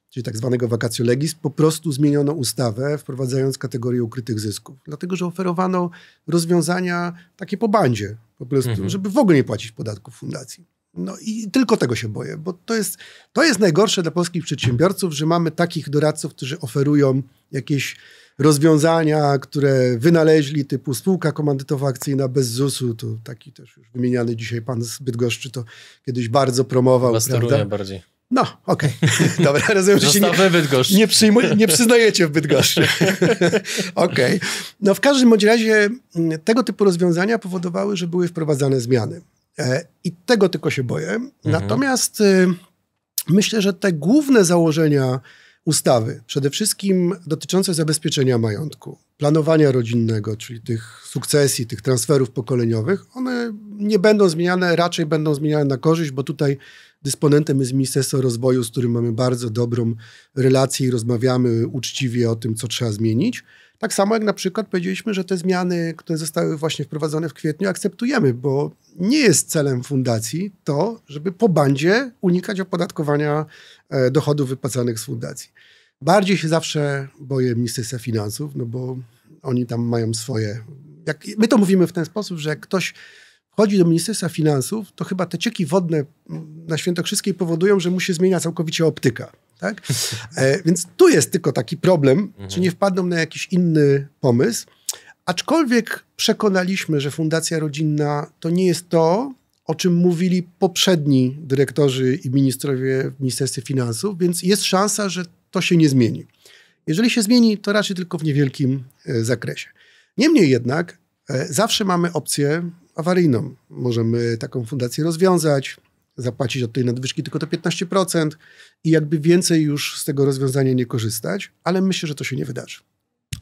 czyli tak zwanego vacatio legis, po prostu zmieniono ustawę, wprowadzając kategorię ukrytych zysków. Dlatego, że oferowano rozwiązania takie po bandzie, po prostu, mhm. żeby w ogóle nie płacić podatków fundacji. No i tylko tego się boję, bo to jest, to jest najgorsze dla polskich przedsiębiorców, że mamy takich doradców, którzy oferują jakieś rozwiązania, które wynaleźli, typu spółka komandytowo-akcyjna bez ZUS-u, to taki też już wymieniany dzisiaj pan z Bydgoszczy to kiedyś bardzo promował. Masteruję bardziej. No, okej. Okay. [laughs] Dobra, rozumiem, że się nie, nie, przyjmuj, nie przyznajecie w Bydgoszczy. [laughs] okej. Okay. No w każdym bądź razie mm, tego typu rozwiązania powodowały, że były wprowadzane zmiany. E, I tego tylko się boję. Mhm. Natomiast y, myślę, że te główne założenia ustawy, przede wszystkim dotyczące zabezpieczenia majątku, planowania rodzinnego, czyli tych sukcesji, tych transferów pokoleniowych, one nie będą zmieniane, raczej będą zmieniane na korzyść, bo tutaj dysponentem jest Ministerstwo Rozwoju, z którym mamy bardzo dobrą relację i rozmawiamy uczciwie o tym, co trzeba zmienić. Tak samo jak na przykład powiedzieliśmy, że te zmiany, które zostały właśnie wprowadzone w kwietniu, akceptujemy, bo nie jest celem fundacji to, żeby po bandzie unikać opodatkowania e, dochodów wypłacanych z fundacji. Bardziej się zawsze boję Ministerstwa Finansów, no bo oni tam mają swoje. Jak, my to mówimy w ten sposób, że jak ktoś wchodzi do Ministerstwa Finansów, to chyba te cieki wodne mm, na Świętokrzyskiej powodują, że mu się zmienia całkowicie optyka. Tak? E, więc tu jest tylko taki problem, mhm. czy nie wpadną na jakiś inny pomysł. Aczkolwiek przekonaliśmy, że Fundacja Rodzinna to nie jest to, o czym mówili poprzedni dyrektorzy i ministrowie w Ministerstwie Finansów, więc jest szansa, że to się nie zmieni. Jeżeli się zmieni, to raczej tylko w niewielkim e, zakresie. Niemniej jednak e, zawsze mamy opcję awaryjną. Możemy taką fundację rozwiązać, zapłacić od tej nadwyżki tylko te 15% i jakby więcej już z tego rozwiązania nie korzystać, ale myślę, że to się nie wydarzy.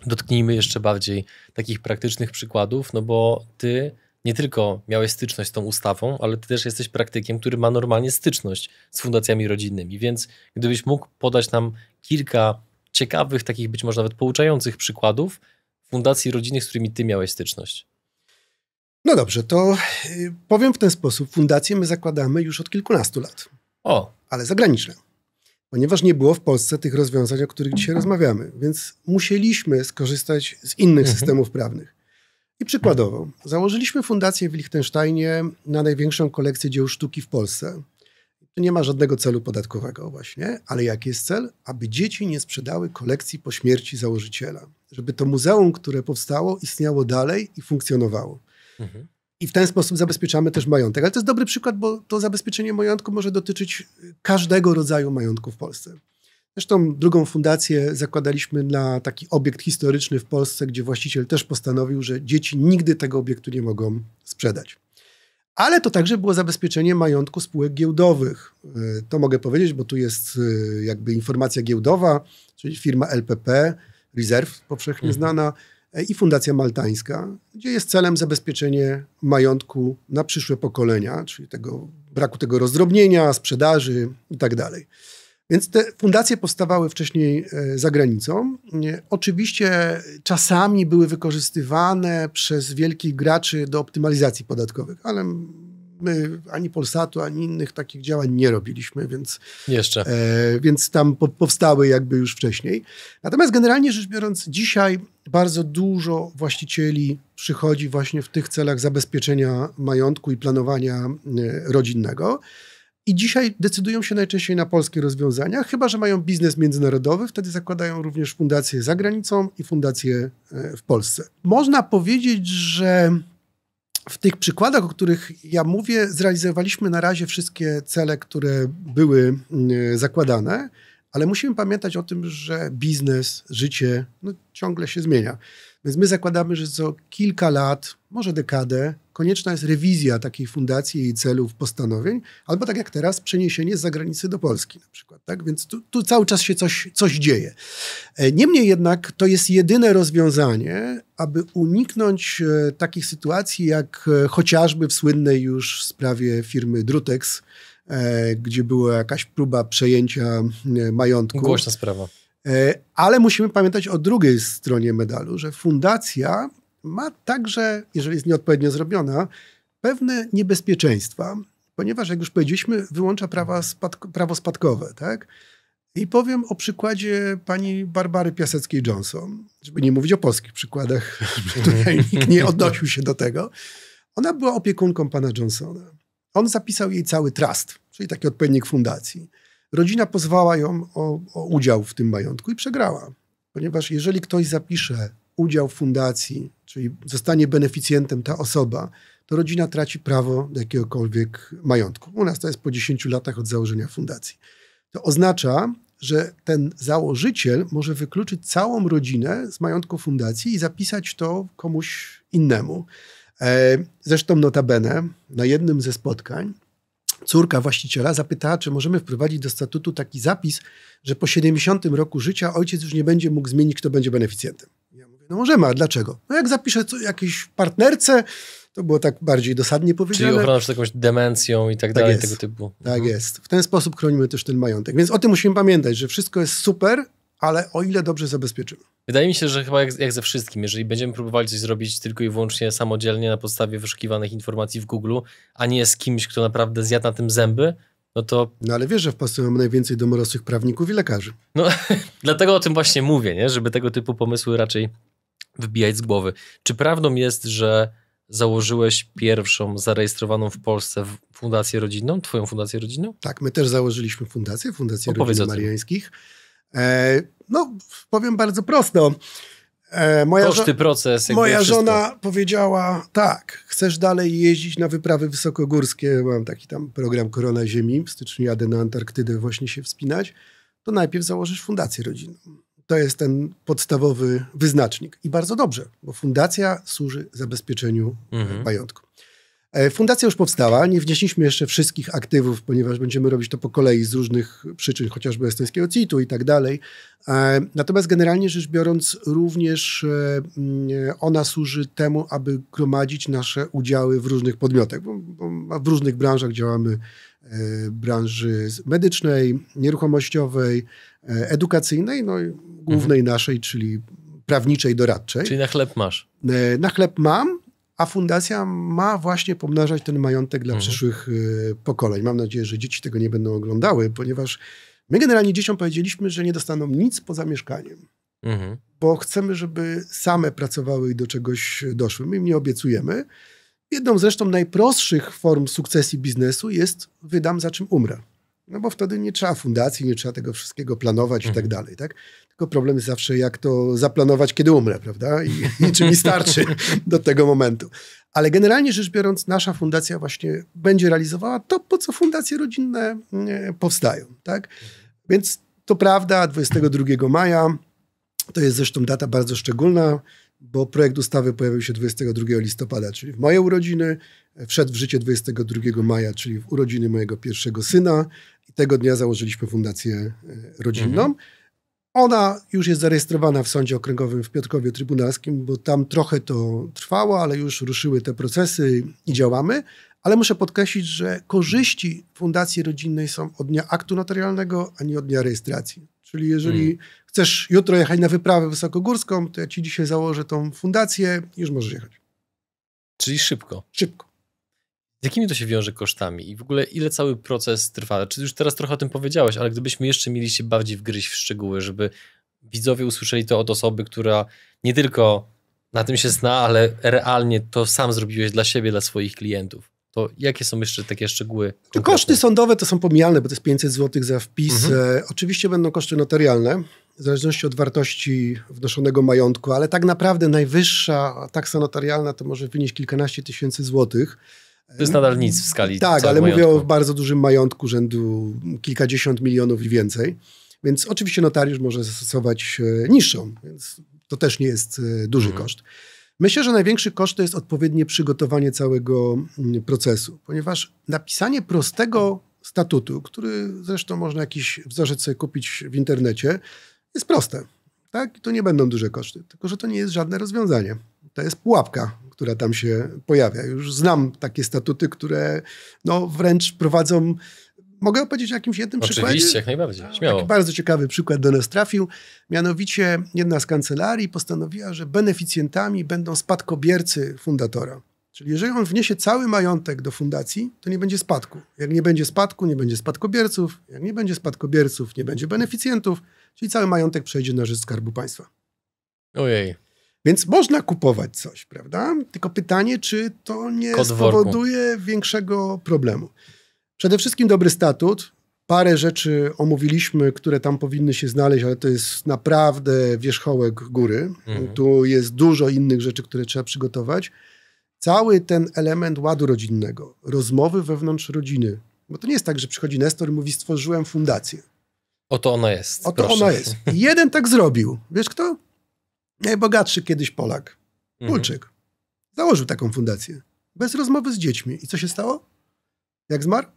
Dotknijmy jeszcze bardziej takich praktycznych przykładów, no bo ty nie tylko miałeś styczność z tą ustawą, ale ty też jesteś praktykiem, który ma normalnie styczność z fundacjami rodzinnymi, więc gdybyś mógł podać nam kilka ciekawych, takich być może nawet pouczających przykładów fundacji rodzinnych, z którymi ty miałeś styczność. No dobrze, to y, powiem w ten sposób. Fundację my zakładamy już od kilkunastu lat. O. Ale zagraniczne. Ponieważ nie było w Polsce tych rozwiązań, o których dzisiaj rozmawiamy, więc musieliśmy skorzystać z innych mhm. systemów prawnych. I przykładowo, założyliśmy fundację w Liechtensteinie na największą kolekcję dzieł sztuki w Polsce. Tu nie ma żadnego celu podatkowego właśnie, ale jaki jest cel? Aby dzieci nie sprzedały kolekcji po śmierci założyciela. Żeby to muzeum, które powstało, istniało dalej i funkcjonowało. Mhm. I w ten sposób zabezpieczamy też majątek. Ale to jest dobry przykład, bo to zabezpieczenie majątku może dotyczyć y, każdego rodzaju majątku w Polsce. Zresztą drugą fundację zakładaliśmy na taki obiekt historyczny w Polsce, gdzie właściciel też postanowił, że dzieci nigdy tego obiektu nie mogą sprzedać. Ale to także było zabezpieczenie majątku spółek giełdowych. Y, to mogę powiedzieć, bo tu jest y, jakby informacja giełdowa, czyli firma LPP, Reserve powszechnie mhm. znana E, i Fundacja Maltańska, gdzie jest celem zabezpieczenie majątku na przyszłe pokolenia, czyli tego, braku tego rozdrobnienia, sprzedaży itd. Tak Więc te fundacje powstawały wcześniej e, za granicą. E, oczywiście czasami były wykorzystywane przez wielkich graczy do optymalizacji podatkowych, ale my ani Polsatu, ani innych takich działań nie robiliśmy, więc, Jeszcze. E, więc tam po, powstały jakby już wcześniej. Natomiast generalnie rzecz biorąc, dzisiaj bardzo dużo właścicieli przychodzi właśnie w tych celach zabezpieczenia majątku i planowania e, rodzinnego. I dzisiaj decydują się najczęściej na polskie rozwiązania, chyba że mają biznes międzynarodowy, wtedy zakładają również fundacje za granicą i fundacje e, w Polsce. Można powiedzieć, że w tych przykładach, o których ja mówię, zrealizowaliśmy na razie wszystkie cele, które były mm, zakładane, ale musimy pamiętać o tym, że biznes, życie no, ciągle się zmienia. Więc my zakładamy, że co kilka lat, może dekadę, konieczna jest rewizja takiej fundacji, jej celów, postanowień, albo tak jak teraz, przeniesienie z zagranicy do Polski na przykład. Tak? Więc tu, tu cały czas się coś, coś dzieje. E, niemniej jednak to jest jedyne rozwiązanie, aby uniknąć e, takich sytuacji, jak e, chociażby w słynnej już sprawie firmy Drutex, gdzie była jakaś próba przejęcia majątku. Głośna sprawa. E, ale musimy pamiętać o drugiej stronie medalu, że fundacja ma także, jeżeli jest nieodpowiednio zrobiona, pewne niebezpieczeństwa, ponieważ, jak już powiedzieliśmy, wyłącza prawa spadko, prawo spadkowe. Tak? I powiem o przykładzie pani Barbary Piaseckiej-Johnson, żeby nie mówić o polskich przykładach, [laughs] tutaj nikt nie odnosił się do tego. Ona była opiekunką pana Johnsona. On zapisał jej cały trust, czyli taki odpowiednik fundacji. Rodzina pozwała ją o, o udział w tym majątku i przegrała, ponieważ jeżeli ktoś zapisze udział w fundacji, czyli zostanie beneficjentem ta osoba, to rodzina traci prawo do jakiegokolwiek majątku. U nas to jest po 10 latach od założenia fundacji. To oznacza, że ten założyciel może wykluczyć całą rodzinę z majątku fundacji i zapisać to komuś innemu. E, zresztą notabene na jednym ze spotkań córka właściciela zapytała, czy możemy wprowadzić do statutu taki zapis, że po 70 roku życia ojciec już nie będzie mógł zmienić, kto będzie beneficjentem. Ja mówię, no możemy, a dlaczego? No jak zapiszę co, jakiejś partnerce, to było tak bardziej dosadnie powiedziane. Czyli ochrona przed jakąś demencją i tak, tak dalej, jest. tego typu. Tak mhm. jest. W ten sposób chronimy też ten majątek. Więc o tym musimy pamiętać, że wszystko jest super, ale o ile dobrze zabezpieczymy. Wydaje mi się, że chyba jak, jak, ze wszystkim, jeżeli będziemy próbowali coś zrobić tylko i wyłącznie samodzielnie na podstawie wyszukiwanych informacji w Google, a nie z kimś, kto naprawdę zjadł na tym zęby, no to... No ale wiesz, że w Polsce mamy najwięcej domorosłych prawników i lekarzy. No, [laughs] dlatego o tym właśnie mówię, nie? żeby tego typu pomysły raczej wybijać z głowy. Czy prawdą jest, że założyłeś pierwszą zarejestrowaną w Polsce fundację rodzinną, twoją fundację rodzinną? Tak, my też założyliśmy fundację, Fundację Opowiedz Rodzin Mariańskich. Tym. E, no, powiem bardzo prosto. E, moja Koszty, proces. Moja żona powiedziała, tak, chcesz dalej jeździć na wyprawy wysokogórskie, mam taki tam program Korona Ziemi, w styczniu jadę na Antarktydę właśnie się wspinać, to najpierw założysz fundację rodzinną. To jest ten podstawowy wyznacznik. I bardzo dobrze, bo fundacja służy zabezpieczeniu mhm. majątku. E, fundacja już powstała, nie wnieśliśmy jeszcze wszystkich aktywów, ponieważ będziemy robić to po kolei z różnych przyczyn, chociażby estońskiego CIT-u i tak dalej. E, natomiast generalnie rzecz biorąc, również e, mm, ona służy temu, aby gromadzić nasze udziały w różnych podmiotach, bo, w różnych branżach działamy branży medycznej, nieruchomościowej, edukacyjnej, no i głównej mhm. naszej, czyli prawniczej, doradczej. Czyli na chleb masz? Na chleb mam, a fundacja ma właśnie pomnażać ten majątek dla mhm. przyszłych y, pokoleń. Mam nadzieję, że dzieci tego nie będą oglądały, ponieważ my generalnie dzieciom powiedzieliśmy, że nie dostaną nic poza mieszkaniem. Mhm. Bo chcemy, żeby same pracowały i do czegoś doszły. My im nie obiecujemy. Jedną zresztą najprostszych form sukcesji biznesu jest wydam za czym umrę. No bo wtedy nie trzeba fundacji, nie trzeba tego wszystkiego planować mhm. i tak mhm. dalej. Tak? Tylko problem jest zawsze, jak to zaplanować, kiedy umrę, prawda? I, i czy mi starczy [laughs] do tego momentu. Ale generalnie rzecz biorąc, nasza fundacja właśnie będzie realizowała to, po co fundacje rodzinne mm, e, powstają, tak? Więc to prawda, 22 maja, to jest zresztą data bardzo szczególna, bo projekt ustawy pojawił się 22 listopada, czyli w moje urodziny, wszedł w życie 22 maja, czyli w urodziny mojego pierwszego syna i tego dnia założyliśmy fundację e, rodzinną. Mhm. Ona już jest zarejestrowana w Sądzie Okręgowym w Piotrkowie Trybunalskim, bo tam trochę to trwało, ale już ruszyły te procesy i działamy. Ale muszę podkreślić, że korzyści Fundacji Rodzinnej są od dnia aktu notarialnego, a nie od dnia rejestracji. Czyli jeżeli hmm. chcesz jutro jechać na wyprawę wysokogórską, to ja ci dzisiaj założę tą fundację i już możesz jechać. Czyli szybko. Szybko. Z jakimi to się wiąże kosztami i w ogóle ile cały proces trwa? Czy już teraz trochę o tym powiedziałeś, ale gdybyśmy jeszcze mieli się bardziej wgryźć w szczegóły, żeby widzowie usłyszeli to od osoby, która nie tylko na tym się zna, ale realnie to sam zrobiłeś dla siebie, dla swoich klientów. To jakie są jeszcze takie szczegóły? Konkretne? Koszty sądowe to są pomijalne, bo to jest 500 zł za wpis. Mhm. E, oczywiście będą koszty notarialne, w zależności od wartości wnoszonego majątku, ale tak naprawdę najwyższa taksa notarialna to może wynieść kilkanaście tysięcy złotych. To jest nadal nic w skali. Tak, ale majątku. mówię o bardzo dużym majątku rzędu kilkadziesiąt milionów i więcej. Więc oczywiście notariusz może zastosować e, niższą, więc to też nie jest e, duży mhm. koszt. Myślę, że największy koszt to jest odpowiednie przygotowanie całego mm, procesu, ponieważ napisanie prostego statutu, który zresztą można jakiś wzorzec sobie kupić w internecie, jest proste. Tak? I to nie będą duże koszty, tylko że to nie jest żadne rozwiązanie. To jest pułapka która tam się pojawia. Już znam takie statuty, które no, wręcz prowadzą. Mogę opowiedzieć o jakimś jednym Oczywiście, przykładzie? Oczywiście, jak najbardziej. No, Śmiało. Taki bardzo ciekawy przykład do nas trafił. Mianowicie jedna z kancelarii postanowiła, że beneficjentami będą spadkobiercy fundatora. Czyli jeżeli on wniesie cały majątek do fundacji, to nie będzie spadku. Jak nie będzie spadku, nie będzie spadkobierców. Jak nie będzie spadkobierców, nie będzie beneficjentów. Czyli cały majątek przejdzie na rzecz Skarbu Państwa. Ojej. Więc można kupować coś, prawda? Tylko pytanie, czy to nie spowoduje większego problemu. Przede wszystkim dobry statut. Parę rzeczy omówiliśmy, które tam powinny się znaleźć, ale to jest naprawdę wierzchołek góry. Mhm. Tu jest dużo innych rzeczy, które trzeba przygotować. Cały ten element ładu rodzinnego, rozmowy wewnątrz rodziny. Bo to nie jest tak, że przychodzi Nestor i mówi: Stworzyłem fundację. Oto ona jest. Oto proszę. ona jest. I jeden tak zrobił. Wiesz kto? najbogatszy kiedyś Polak, mhm. Kulczyk, mhm. założył taką fundację. Bez rozmowy z dziećmi. I co się stało? Jak zmarł?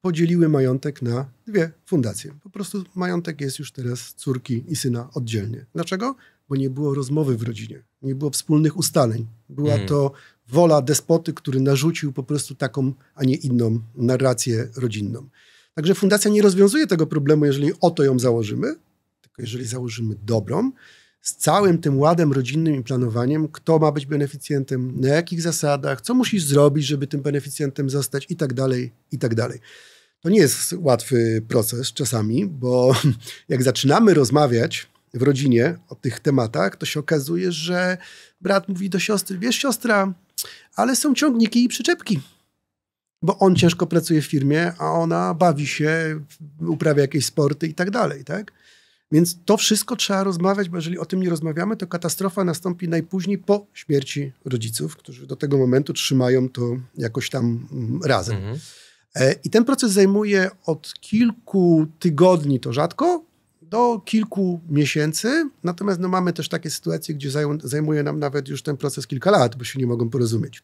Podzieliły majątek na dwie fundacje. Po prostu majątek jest już teraz córki i syna oddzielnie. Dlaczego? Bo nie było rozmowy w rodzinie, nie było wspólnych ustaleń. Była mhm. to wola despoty, który narzucił po prostu taką, a nie inną narrację rodzinną. Także fundacja nie rozwiązuje tego problemu, jeżeli oto ją założymy, tylko jeżeli założymy dobrą, z całym tym ładem rodzinnym i planowaniem, kto ma być beneficjentem, na jakich zasadach, co musisz zrobić, żeby tym beneficjentem zostać i tak dalej, i tak dalej. To nie jest łatwy proces czasami, bo [laughs] jak zaczynamy rozmawiać w rodzinie o tych tematach, to się okazuje, że brat mówi do siostry, wiesz siostra, ale są ciągniki i przyczepki bo on ciężko pracuje w firmie, a ona bawi się, uprawia jakieś sporty i tak dalej, tak? Więc to wszystko trzeba rozmawiać, bo jeżeli o tym nie rozmawiamy, to katastrofa nastąpi najpóźniej po śmierci rodziców, którzy do tego momentu trzymają to jakoś tam mm, razem. Mhm. E, I ten proces zajmuje od kilku tygodni, to rzadko, do kilku miesięcy. Natomiast no, mamy też takie sytuacje, gdzie zaj zajmuje nam nawet już ten proces kilka lat, bo się nie mogą porozumieć.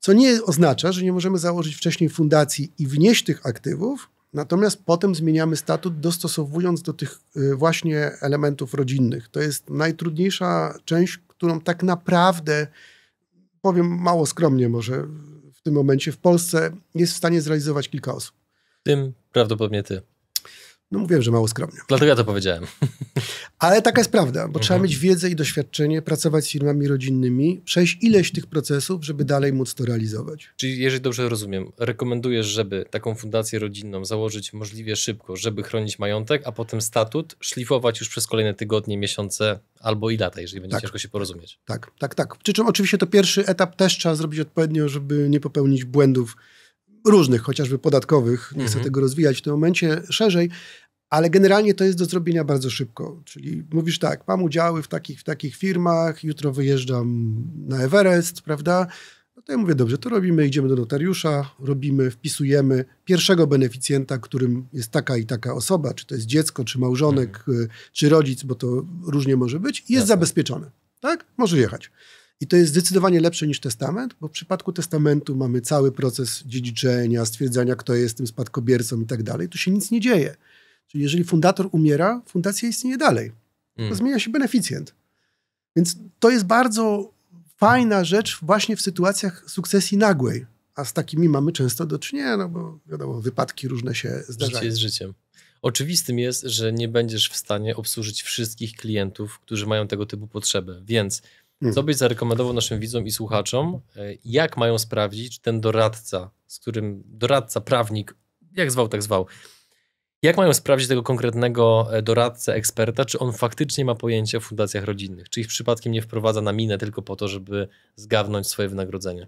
Co nie oznacza, że nie możemy założyć wcześniej fundacji i wnieść tych aktywów, Natomiast potem zmieniamy statut, dostosowując do tych y, właśnie elementów rodzinnych. To jest najtrudniejsza część, którą tak naprawdę, powiem mało skromnie może w tym momencie, w Polsce jest w stanie zrealizować kilka osób. Tym prawdopodobnie ty. No mówiłem, że mało skromnie. Dlatego ja to powiedziałem. [laughs] Ale taka jest prawda, bo mhm. trzeba mieć wiedzę i doświadczenie, pracować z firmami rodzinnymi, przejść ileś tych procesów, żeby dalej móc to realizować. Czyli jeżeli dobrze rozumiem, rekomendujesz, żeby taką fundację rodzinną założyć możliwie szybko, żeby chronić majątek, a potem statut szlifować już przez kolejne tygodnie, miesiące albo i lata, jeżeli będzie tak. ciężko się porozumieć. Tak, tak, tak. Przy czym oczywiście to pierwszy etap też trzeba zrobić odpowiednio, żeby nie popełnić błędów różnych, chociażby podatkowych, nie chcę mhm. tego rozwijać w tym momencie szerzej, ale generalnie to jest do zrobienia bardzo szybko. Czyli mówisz tak, mam udziały w takich, w takich firmach, jutro wyjeżdżam na Everest, prawda? No to ja mówię, dobrze, to robimy, idziemy do notariusza, robimy, wpisujemy pierwszego beneficjenta, którym jest taka i taka osoba, czy to jest dziecko, czy małżonek, mhm. Y, czy rodzic, bo to różnie może być, i jest Jasne. zabezpieczony, tak? Może jechać. I to jest zdecydowanie lepsze niż testament, bo w przypadku testamentu mamy cały proces dziedziczenia, stwierdzania, kto jest tym spadkobiercą i tak dalej. Tu się nic nie dzieje. Czyli jeżeli fundator umiera, fundacja istnieje dalej. To mm. Zmienia się beneficjent. Więc to jest bardzo fajna rzecz właśnie w sytuacjach sukcesji nagłej. A z takimi mamy często do czynienia, no bo wiadomo, wypadki różne się zdarzają. Życie jest życiem. Oczywistym jest, że nie będziesz w stanie obsłużyć wszystkich klientów, którzy mają tego typu potrzeby. Więc hmm. co byś zarekomendował naszym widzom i słuchaczom, e, jak mają sprawdzić, czy ten doradca, z którym doradca, prawnik, jak zwał, tak zwał, jak mają sprawdzić tego konkretnego e, doradcę, eksperta, czy on faktycznie ma pojęcie o fundacjach rodzinnych? Czy ich przypadkiem nie wprowadza na minę tylko po to, żeby zgawnąć swoje wynagrodzenie?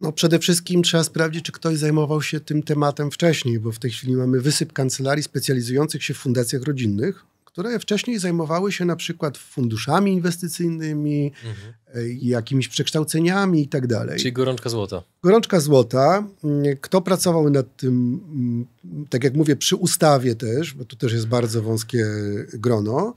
No przede wszystkim trzeba sprawdzić, czy ktoś zajmował się tym tematem wcześniej, bo w tej chwili mamy wysyp kancelarii specjalizujących się w fundacjach rodzinnych, które wcześniej zajmowały się na przykład funduszami inwestycyjnymi, mhm. E, jakimiś przekształceniami i tak dalej. Czyli gorączka złota. Gorączka złota. Mm, kto pracował nad tym, mm, tak jak mówię, przy ustawie też, bo to też jest bardzo wąskie grono,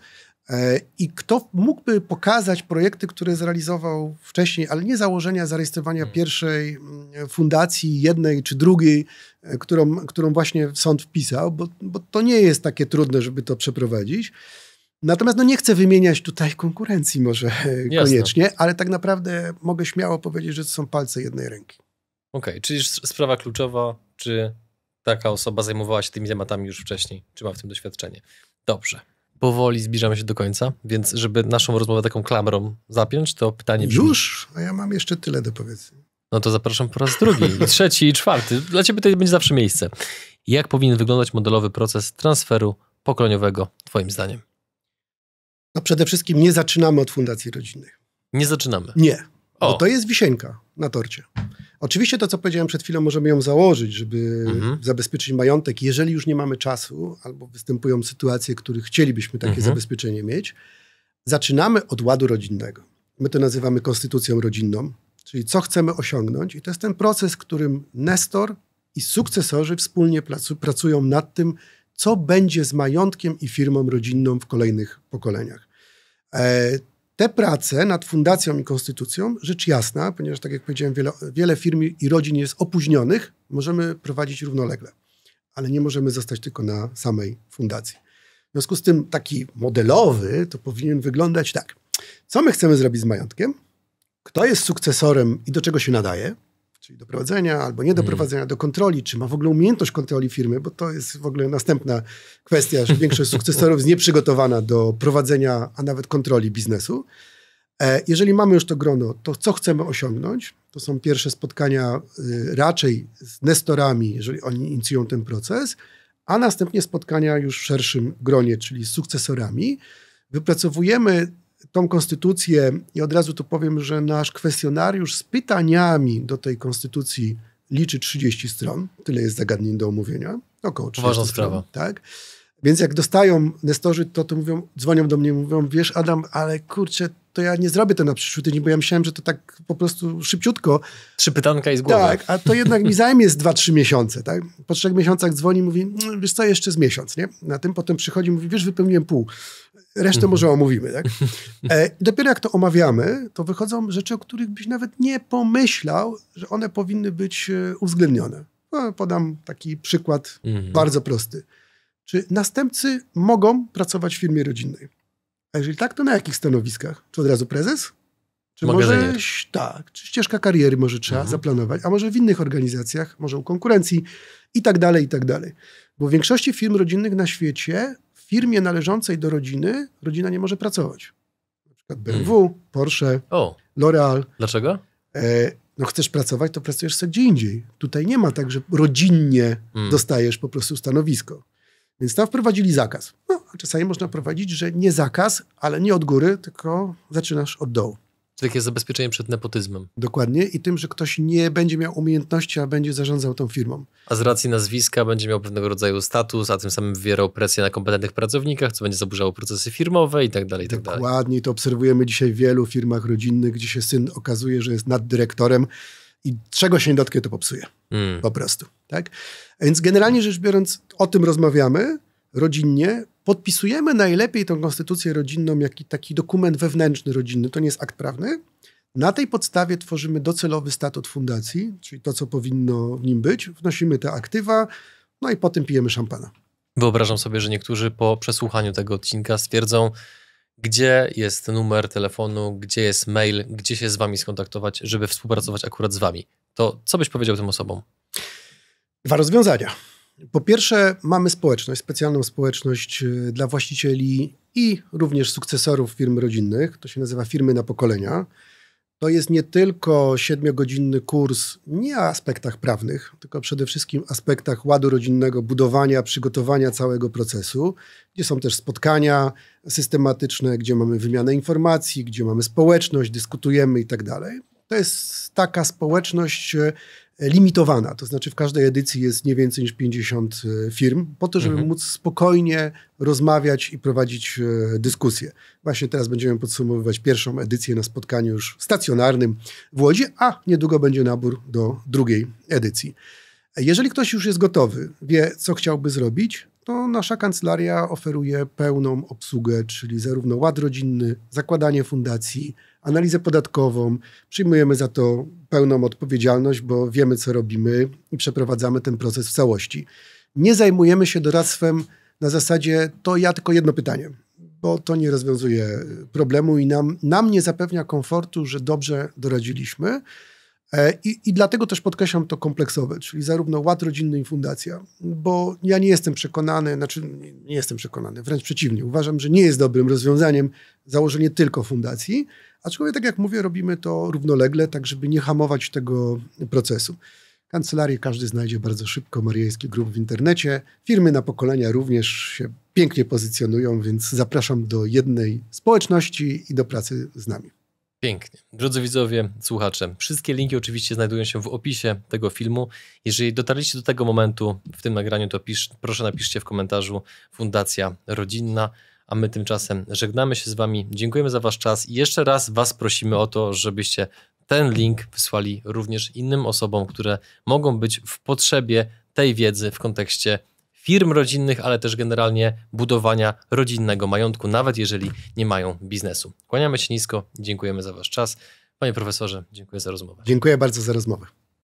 E, I kto mógłby pokazać projekty, które zrealizował wcześniej, ale nie założenia zarejestrowania hmm. pierwszej mm, fundacji, jednej czy drugiej, e, którą, którą właśnie sąd wpisał, bo, bo to nie jest takie trudne, żeby to przeprowadzić. Natomiast no, nie chcę wymieniać tutaj konkurencji może e, Jasne. koniecznie, ale tak naprawdę mogę śmiało powiedzieć, że to są palce jednej ręki. Okej, okay, czyli sprawa kluczowa, czy taka osoba zajmowała się tymi tematami już wcześniej, czy ma w tym doświadczenie. Dobrze powoli zbliżamy się do końca, więc żeby naszą rozmowę taką klamrą zapiąć, to pytanie... Brzmi... Już? A no ja mam jeszcze tyle do powiedzenia. No to zapraszam po raz drugi, i [laughs] trzeci i czwarty. Dla ciebie to będzie zawsze miejsce. Jak powinien wyglądać modelowy proces transferu pokoleniowego, twoim zdaniem? No przede wszystkim nie zaczynamy od fundacji rodzinnych. Nie zaczynamy? Nie. O. Bo to jest wisienka na torcie. Oczywiście to, co powiedziałem przed chwilą, możemy ją założyć, żeby mhm. zabezpieczyć majątek, jeżeli już nie mamy czasu, albo występują sytuacje, w których chcielibyśmy takie mhm. zabezpieczenie mieć. Zaczynamy od ładu rodzinnego. My to nazywamy konstytucją rodzinną, czyli co chcemy osiągnąć, i to jest ten proces, w którym Nestor i sukcesorzy wspólnie pracują nad tym, co będzie z majątkiem i firmą rodzinną w kolejnych pokoleniach. E, te prace nad fundacją i konstytucją, rzecz jasna, ponieważ tak jak powiedziałem, wiele, wiele firm i rodzin jest opóźnionych, możemy prowadzić równolegle, ale nie możemy zostać tylko na samej fundacji. W związku z tym taki modelowy to powinien wyglądać tak. Co my chcemy zrobić z majątkiem? Kto jest sukcesorem i do czego się nadaje? czyli doprowadzenia albo niedoprowadzenia mm. do kontroli, czy ma w ogóle umiejętność kontroli firmy, bo to jest w ogóle następna kwestia, że większość [laughs] sukcesorów jest nieprzygotowana do prowadzenia, a nawet kontroli biznesu. E, jeżeli mamy już to grono, to co chcemy osiągnąć? To są pierwsze spotkania y, raczej z nestorami, jeżeli oni inicjują ten proces, a następnie spotkania już w szerszym gronie, czyli z sukcesorami. Wypracowujemy tą konstytucję, i od razu tu powiem, że nasz kwestionariusz z pytaniami do tej konstytucji liczy 30 stron. Tyle jest zagadnień do omówienia. Około 30 Ważna stron, sprawa. Tak. Więc jak dostają nestorzy, to, to mówią, dzwonią do mnie mówią, wiesz Adam, ale kurczę, to ja nie zrobię tego na przyszły tydzień, bo ja myślałem, że to tak po prostu szybciutko. Trzy pytanka i z głowy. Tak, a to jednak mi zajmie z dwa, trzy miesiące, tak? Po trzech miesiącach dzwoni i mówi, mm, wiesz co, jeszcze z miesiąc, nie? Na tym potem przychodzi i mówi, wiesz, wypełniłem pół. Resztę mm -hmm. może omówimy, tak? E, dopiero jak to omawiamy, to wychodzą rzeczy, o których byś nawet nie pomyślał, że one powinny być e, uwzględnione. No, podam taki przykład mm -hmm. bardzo prosty. Czy następcy mogą pracować w firmie rodzinnej? A jeżeli tak, to na jakich stanowiskach? Czy od razu prezes? Czy może tak, czy ścieżka kariery może trzeba mhm. zaplanować, a może w innych organizacjach, może u konkurencji i tak dalej, i tak dalej. Bo w większości firm rodzinnych na świecie, w firmie należącej do rodziny, rodzina nie może pracować. Na przykład BMW, mhm. Porsche, L'Oreal. Dlaczego? E, no chcesz pracować, to pracujesz sobie gdzie indziej. Tutaj nie ma tak, że rodzinnie mhm. dostajesz po prostu stanowisko. Więc tam wprowadzili zakaz czasami można prowadzić, że nie zakaz, ale nie od góry, tylko zaczynasz od dołu. Takie zabezpieczenie przed nepotyzmem. Dokładnie i tym, że ktoś nie będzie miał umiejętności, a będzie zarządzał tą firmą. A z racji nazwiska będzie miał pewnego rodzaju status, a tym samym wywierał presję na kompetentnych pracownikach, co będzie zaburzało procesy firmowe i tak dalej. I tak Dokładnie, to obserwujemy dzisiaj w wielu firmach rodzinnych, gdzie się syn okazuje, że jest naddyrektorem i czego się nie dotknie, to popsuje. Hmm. Po prostu. Tak? Więc generalnie rzecz biorąc, o tym rozmawiamy rodzinnie, podpisujemy najlepiej tą konstytucję rodzinną, jaki taki dokument wewnętrzny rodzinny, to nie jest akt prawny. Na tej podstawie tworzymy docelowy statut fundacji, czyli to, co powinno w nim być. Wnosimy te aktywa, no i potem pijemy szampana. Wyobrażam sobie, że niektórzy po przesłuchaniu tego odcinka stwierdzą, gdzie jest numer telefonu, gdzie jest mail, gdzie się z wami skontaktować, żeby współpracować akurat z wami. To co byś powiedział tym osobom? Dwa rozwiązania. Po pierwsze, mamy społeczność, specjalną społeczność y, dla właścicieli i również sukcesorów firm rodzinnych. To się nazywa Firmy na Pokolenia. To jest nie tylko siedmiogodzinny kurs nie o aspektach prawnych, tylko przede wszystkim aspektach ładu rodzinnego, budowania, przygotowania całego procesu, gdzie są też spotkania systematyczne, gdzie mamy wymianę informacji, gdzie mamy społeczność, dyskutujemy i tak dalej. To jest taka społeczność, y, limitowana, to znaczy w każdej edycji jest nie więcej niż 50 e, firm, po to, żeby mhm. móc spokojnie rozmawiać i prowadzić e, dyskusje. Właśnie teraz będziemy podsumowywać pierwszą edycję na spotkaniu już stacjonarnym w Łodzi, a niedługo będzie nabór do drugiej edycji. Jeżeli ktoś już jest gotowy, wie co chciałby zrobić, to nasza kancelaria oferuje pełną obsługę, czyli zarówno ład rodzinny, zakładanie fundacji, analizę podatkową, przyjmujemy za to pełną odpowiedzialność, bo wiemy, co robimy i przeprowadzamy ten proces w całości. Nie zajmujemy się doradztwem na zasadzie to ja tylko jedno pytanie, bo to nie rozwiązuje problemu i nam, nam nie zapewnia komfortu, że dobrze doradziliśmy. E, I, I, dlatego też podkreślam to kompleksowe, czyli zarówno ład rodzinny i fundacja, bo ja nie jestem przekonany, znaczy nie jestem przekonany, wręcz przeciwnie, uważam, że nie jest dobrym rozwiązaniem założenie tylko fundacji, Aczkolwiek, tak jak mówię, robimy to równolegle, tak żeby nie hamować tego procesu. Kancelarię każdy znajdzie bardzo szybko, Mariański Grup w internecie. Firmy na pokolenia również się pięknie pozycjonują, więc zapraszam do jednej społeczności i do pracy z nami. Pięknie. Drodzy widzowie, słuchacze, wszystkie linki oczywiście znajdują się w opisie tego filmu. Jeżeli dotarliście do tego momentu w tym nagraniu, to pisz, proszę napiszcie w komentarzu Fundacja Rodzinna a my tymczasem żegnamy się z Wami. Dziękujemy za Wasz czas i jeszcze raz Was prosimy o to, żebyście ten link wysłali również innym osobom, które mogą być w potrzebie tej wiedzy w kontekście firm rodzinnych, ale też generalnie budowania rodzinnego majątku, nawet jeżeli nie mają biznesu. Kłaniamy się nisko, dziękujemy za Wasz czas. Panie profesorze, dziękuję za rozmowę. Dziękuję bardzo za rozmowę.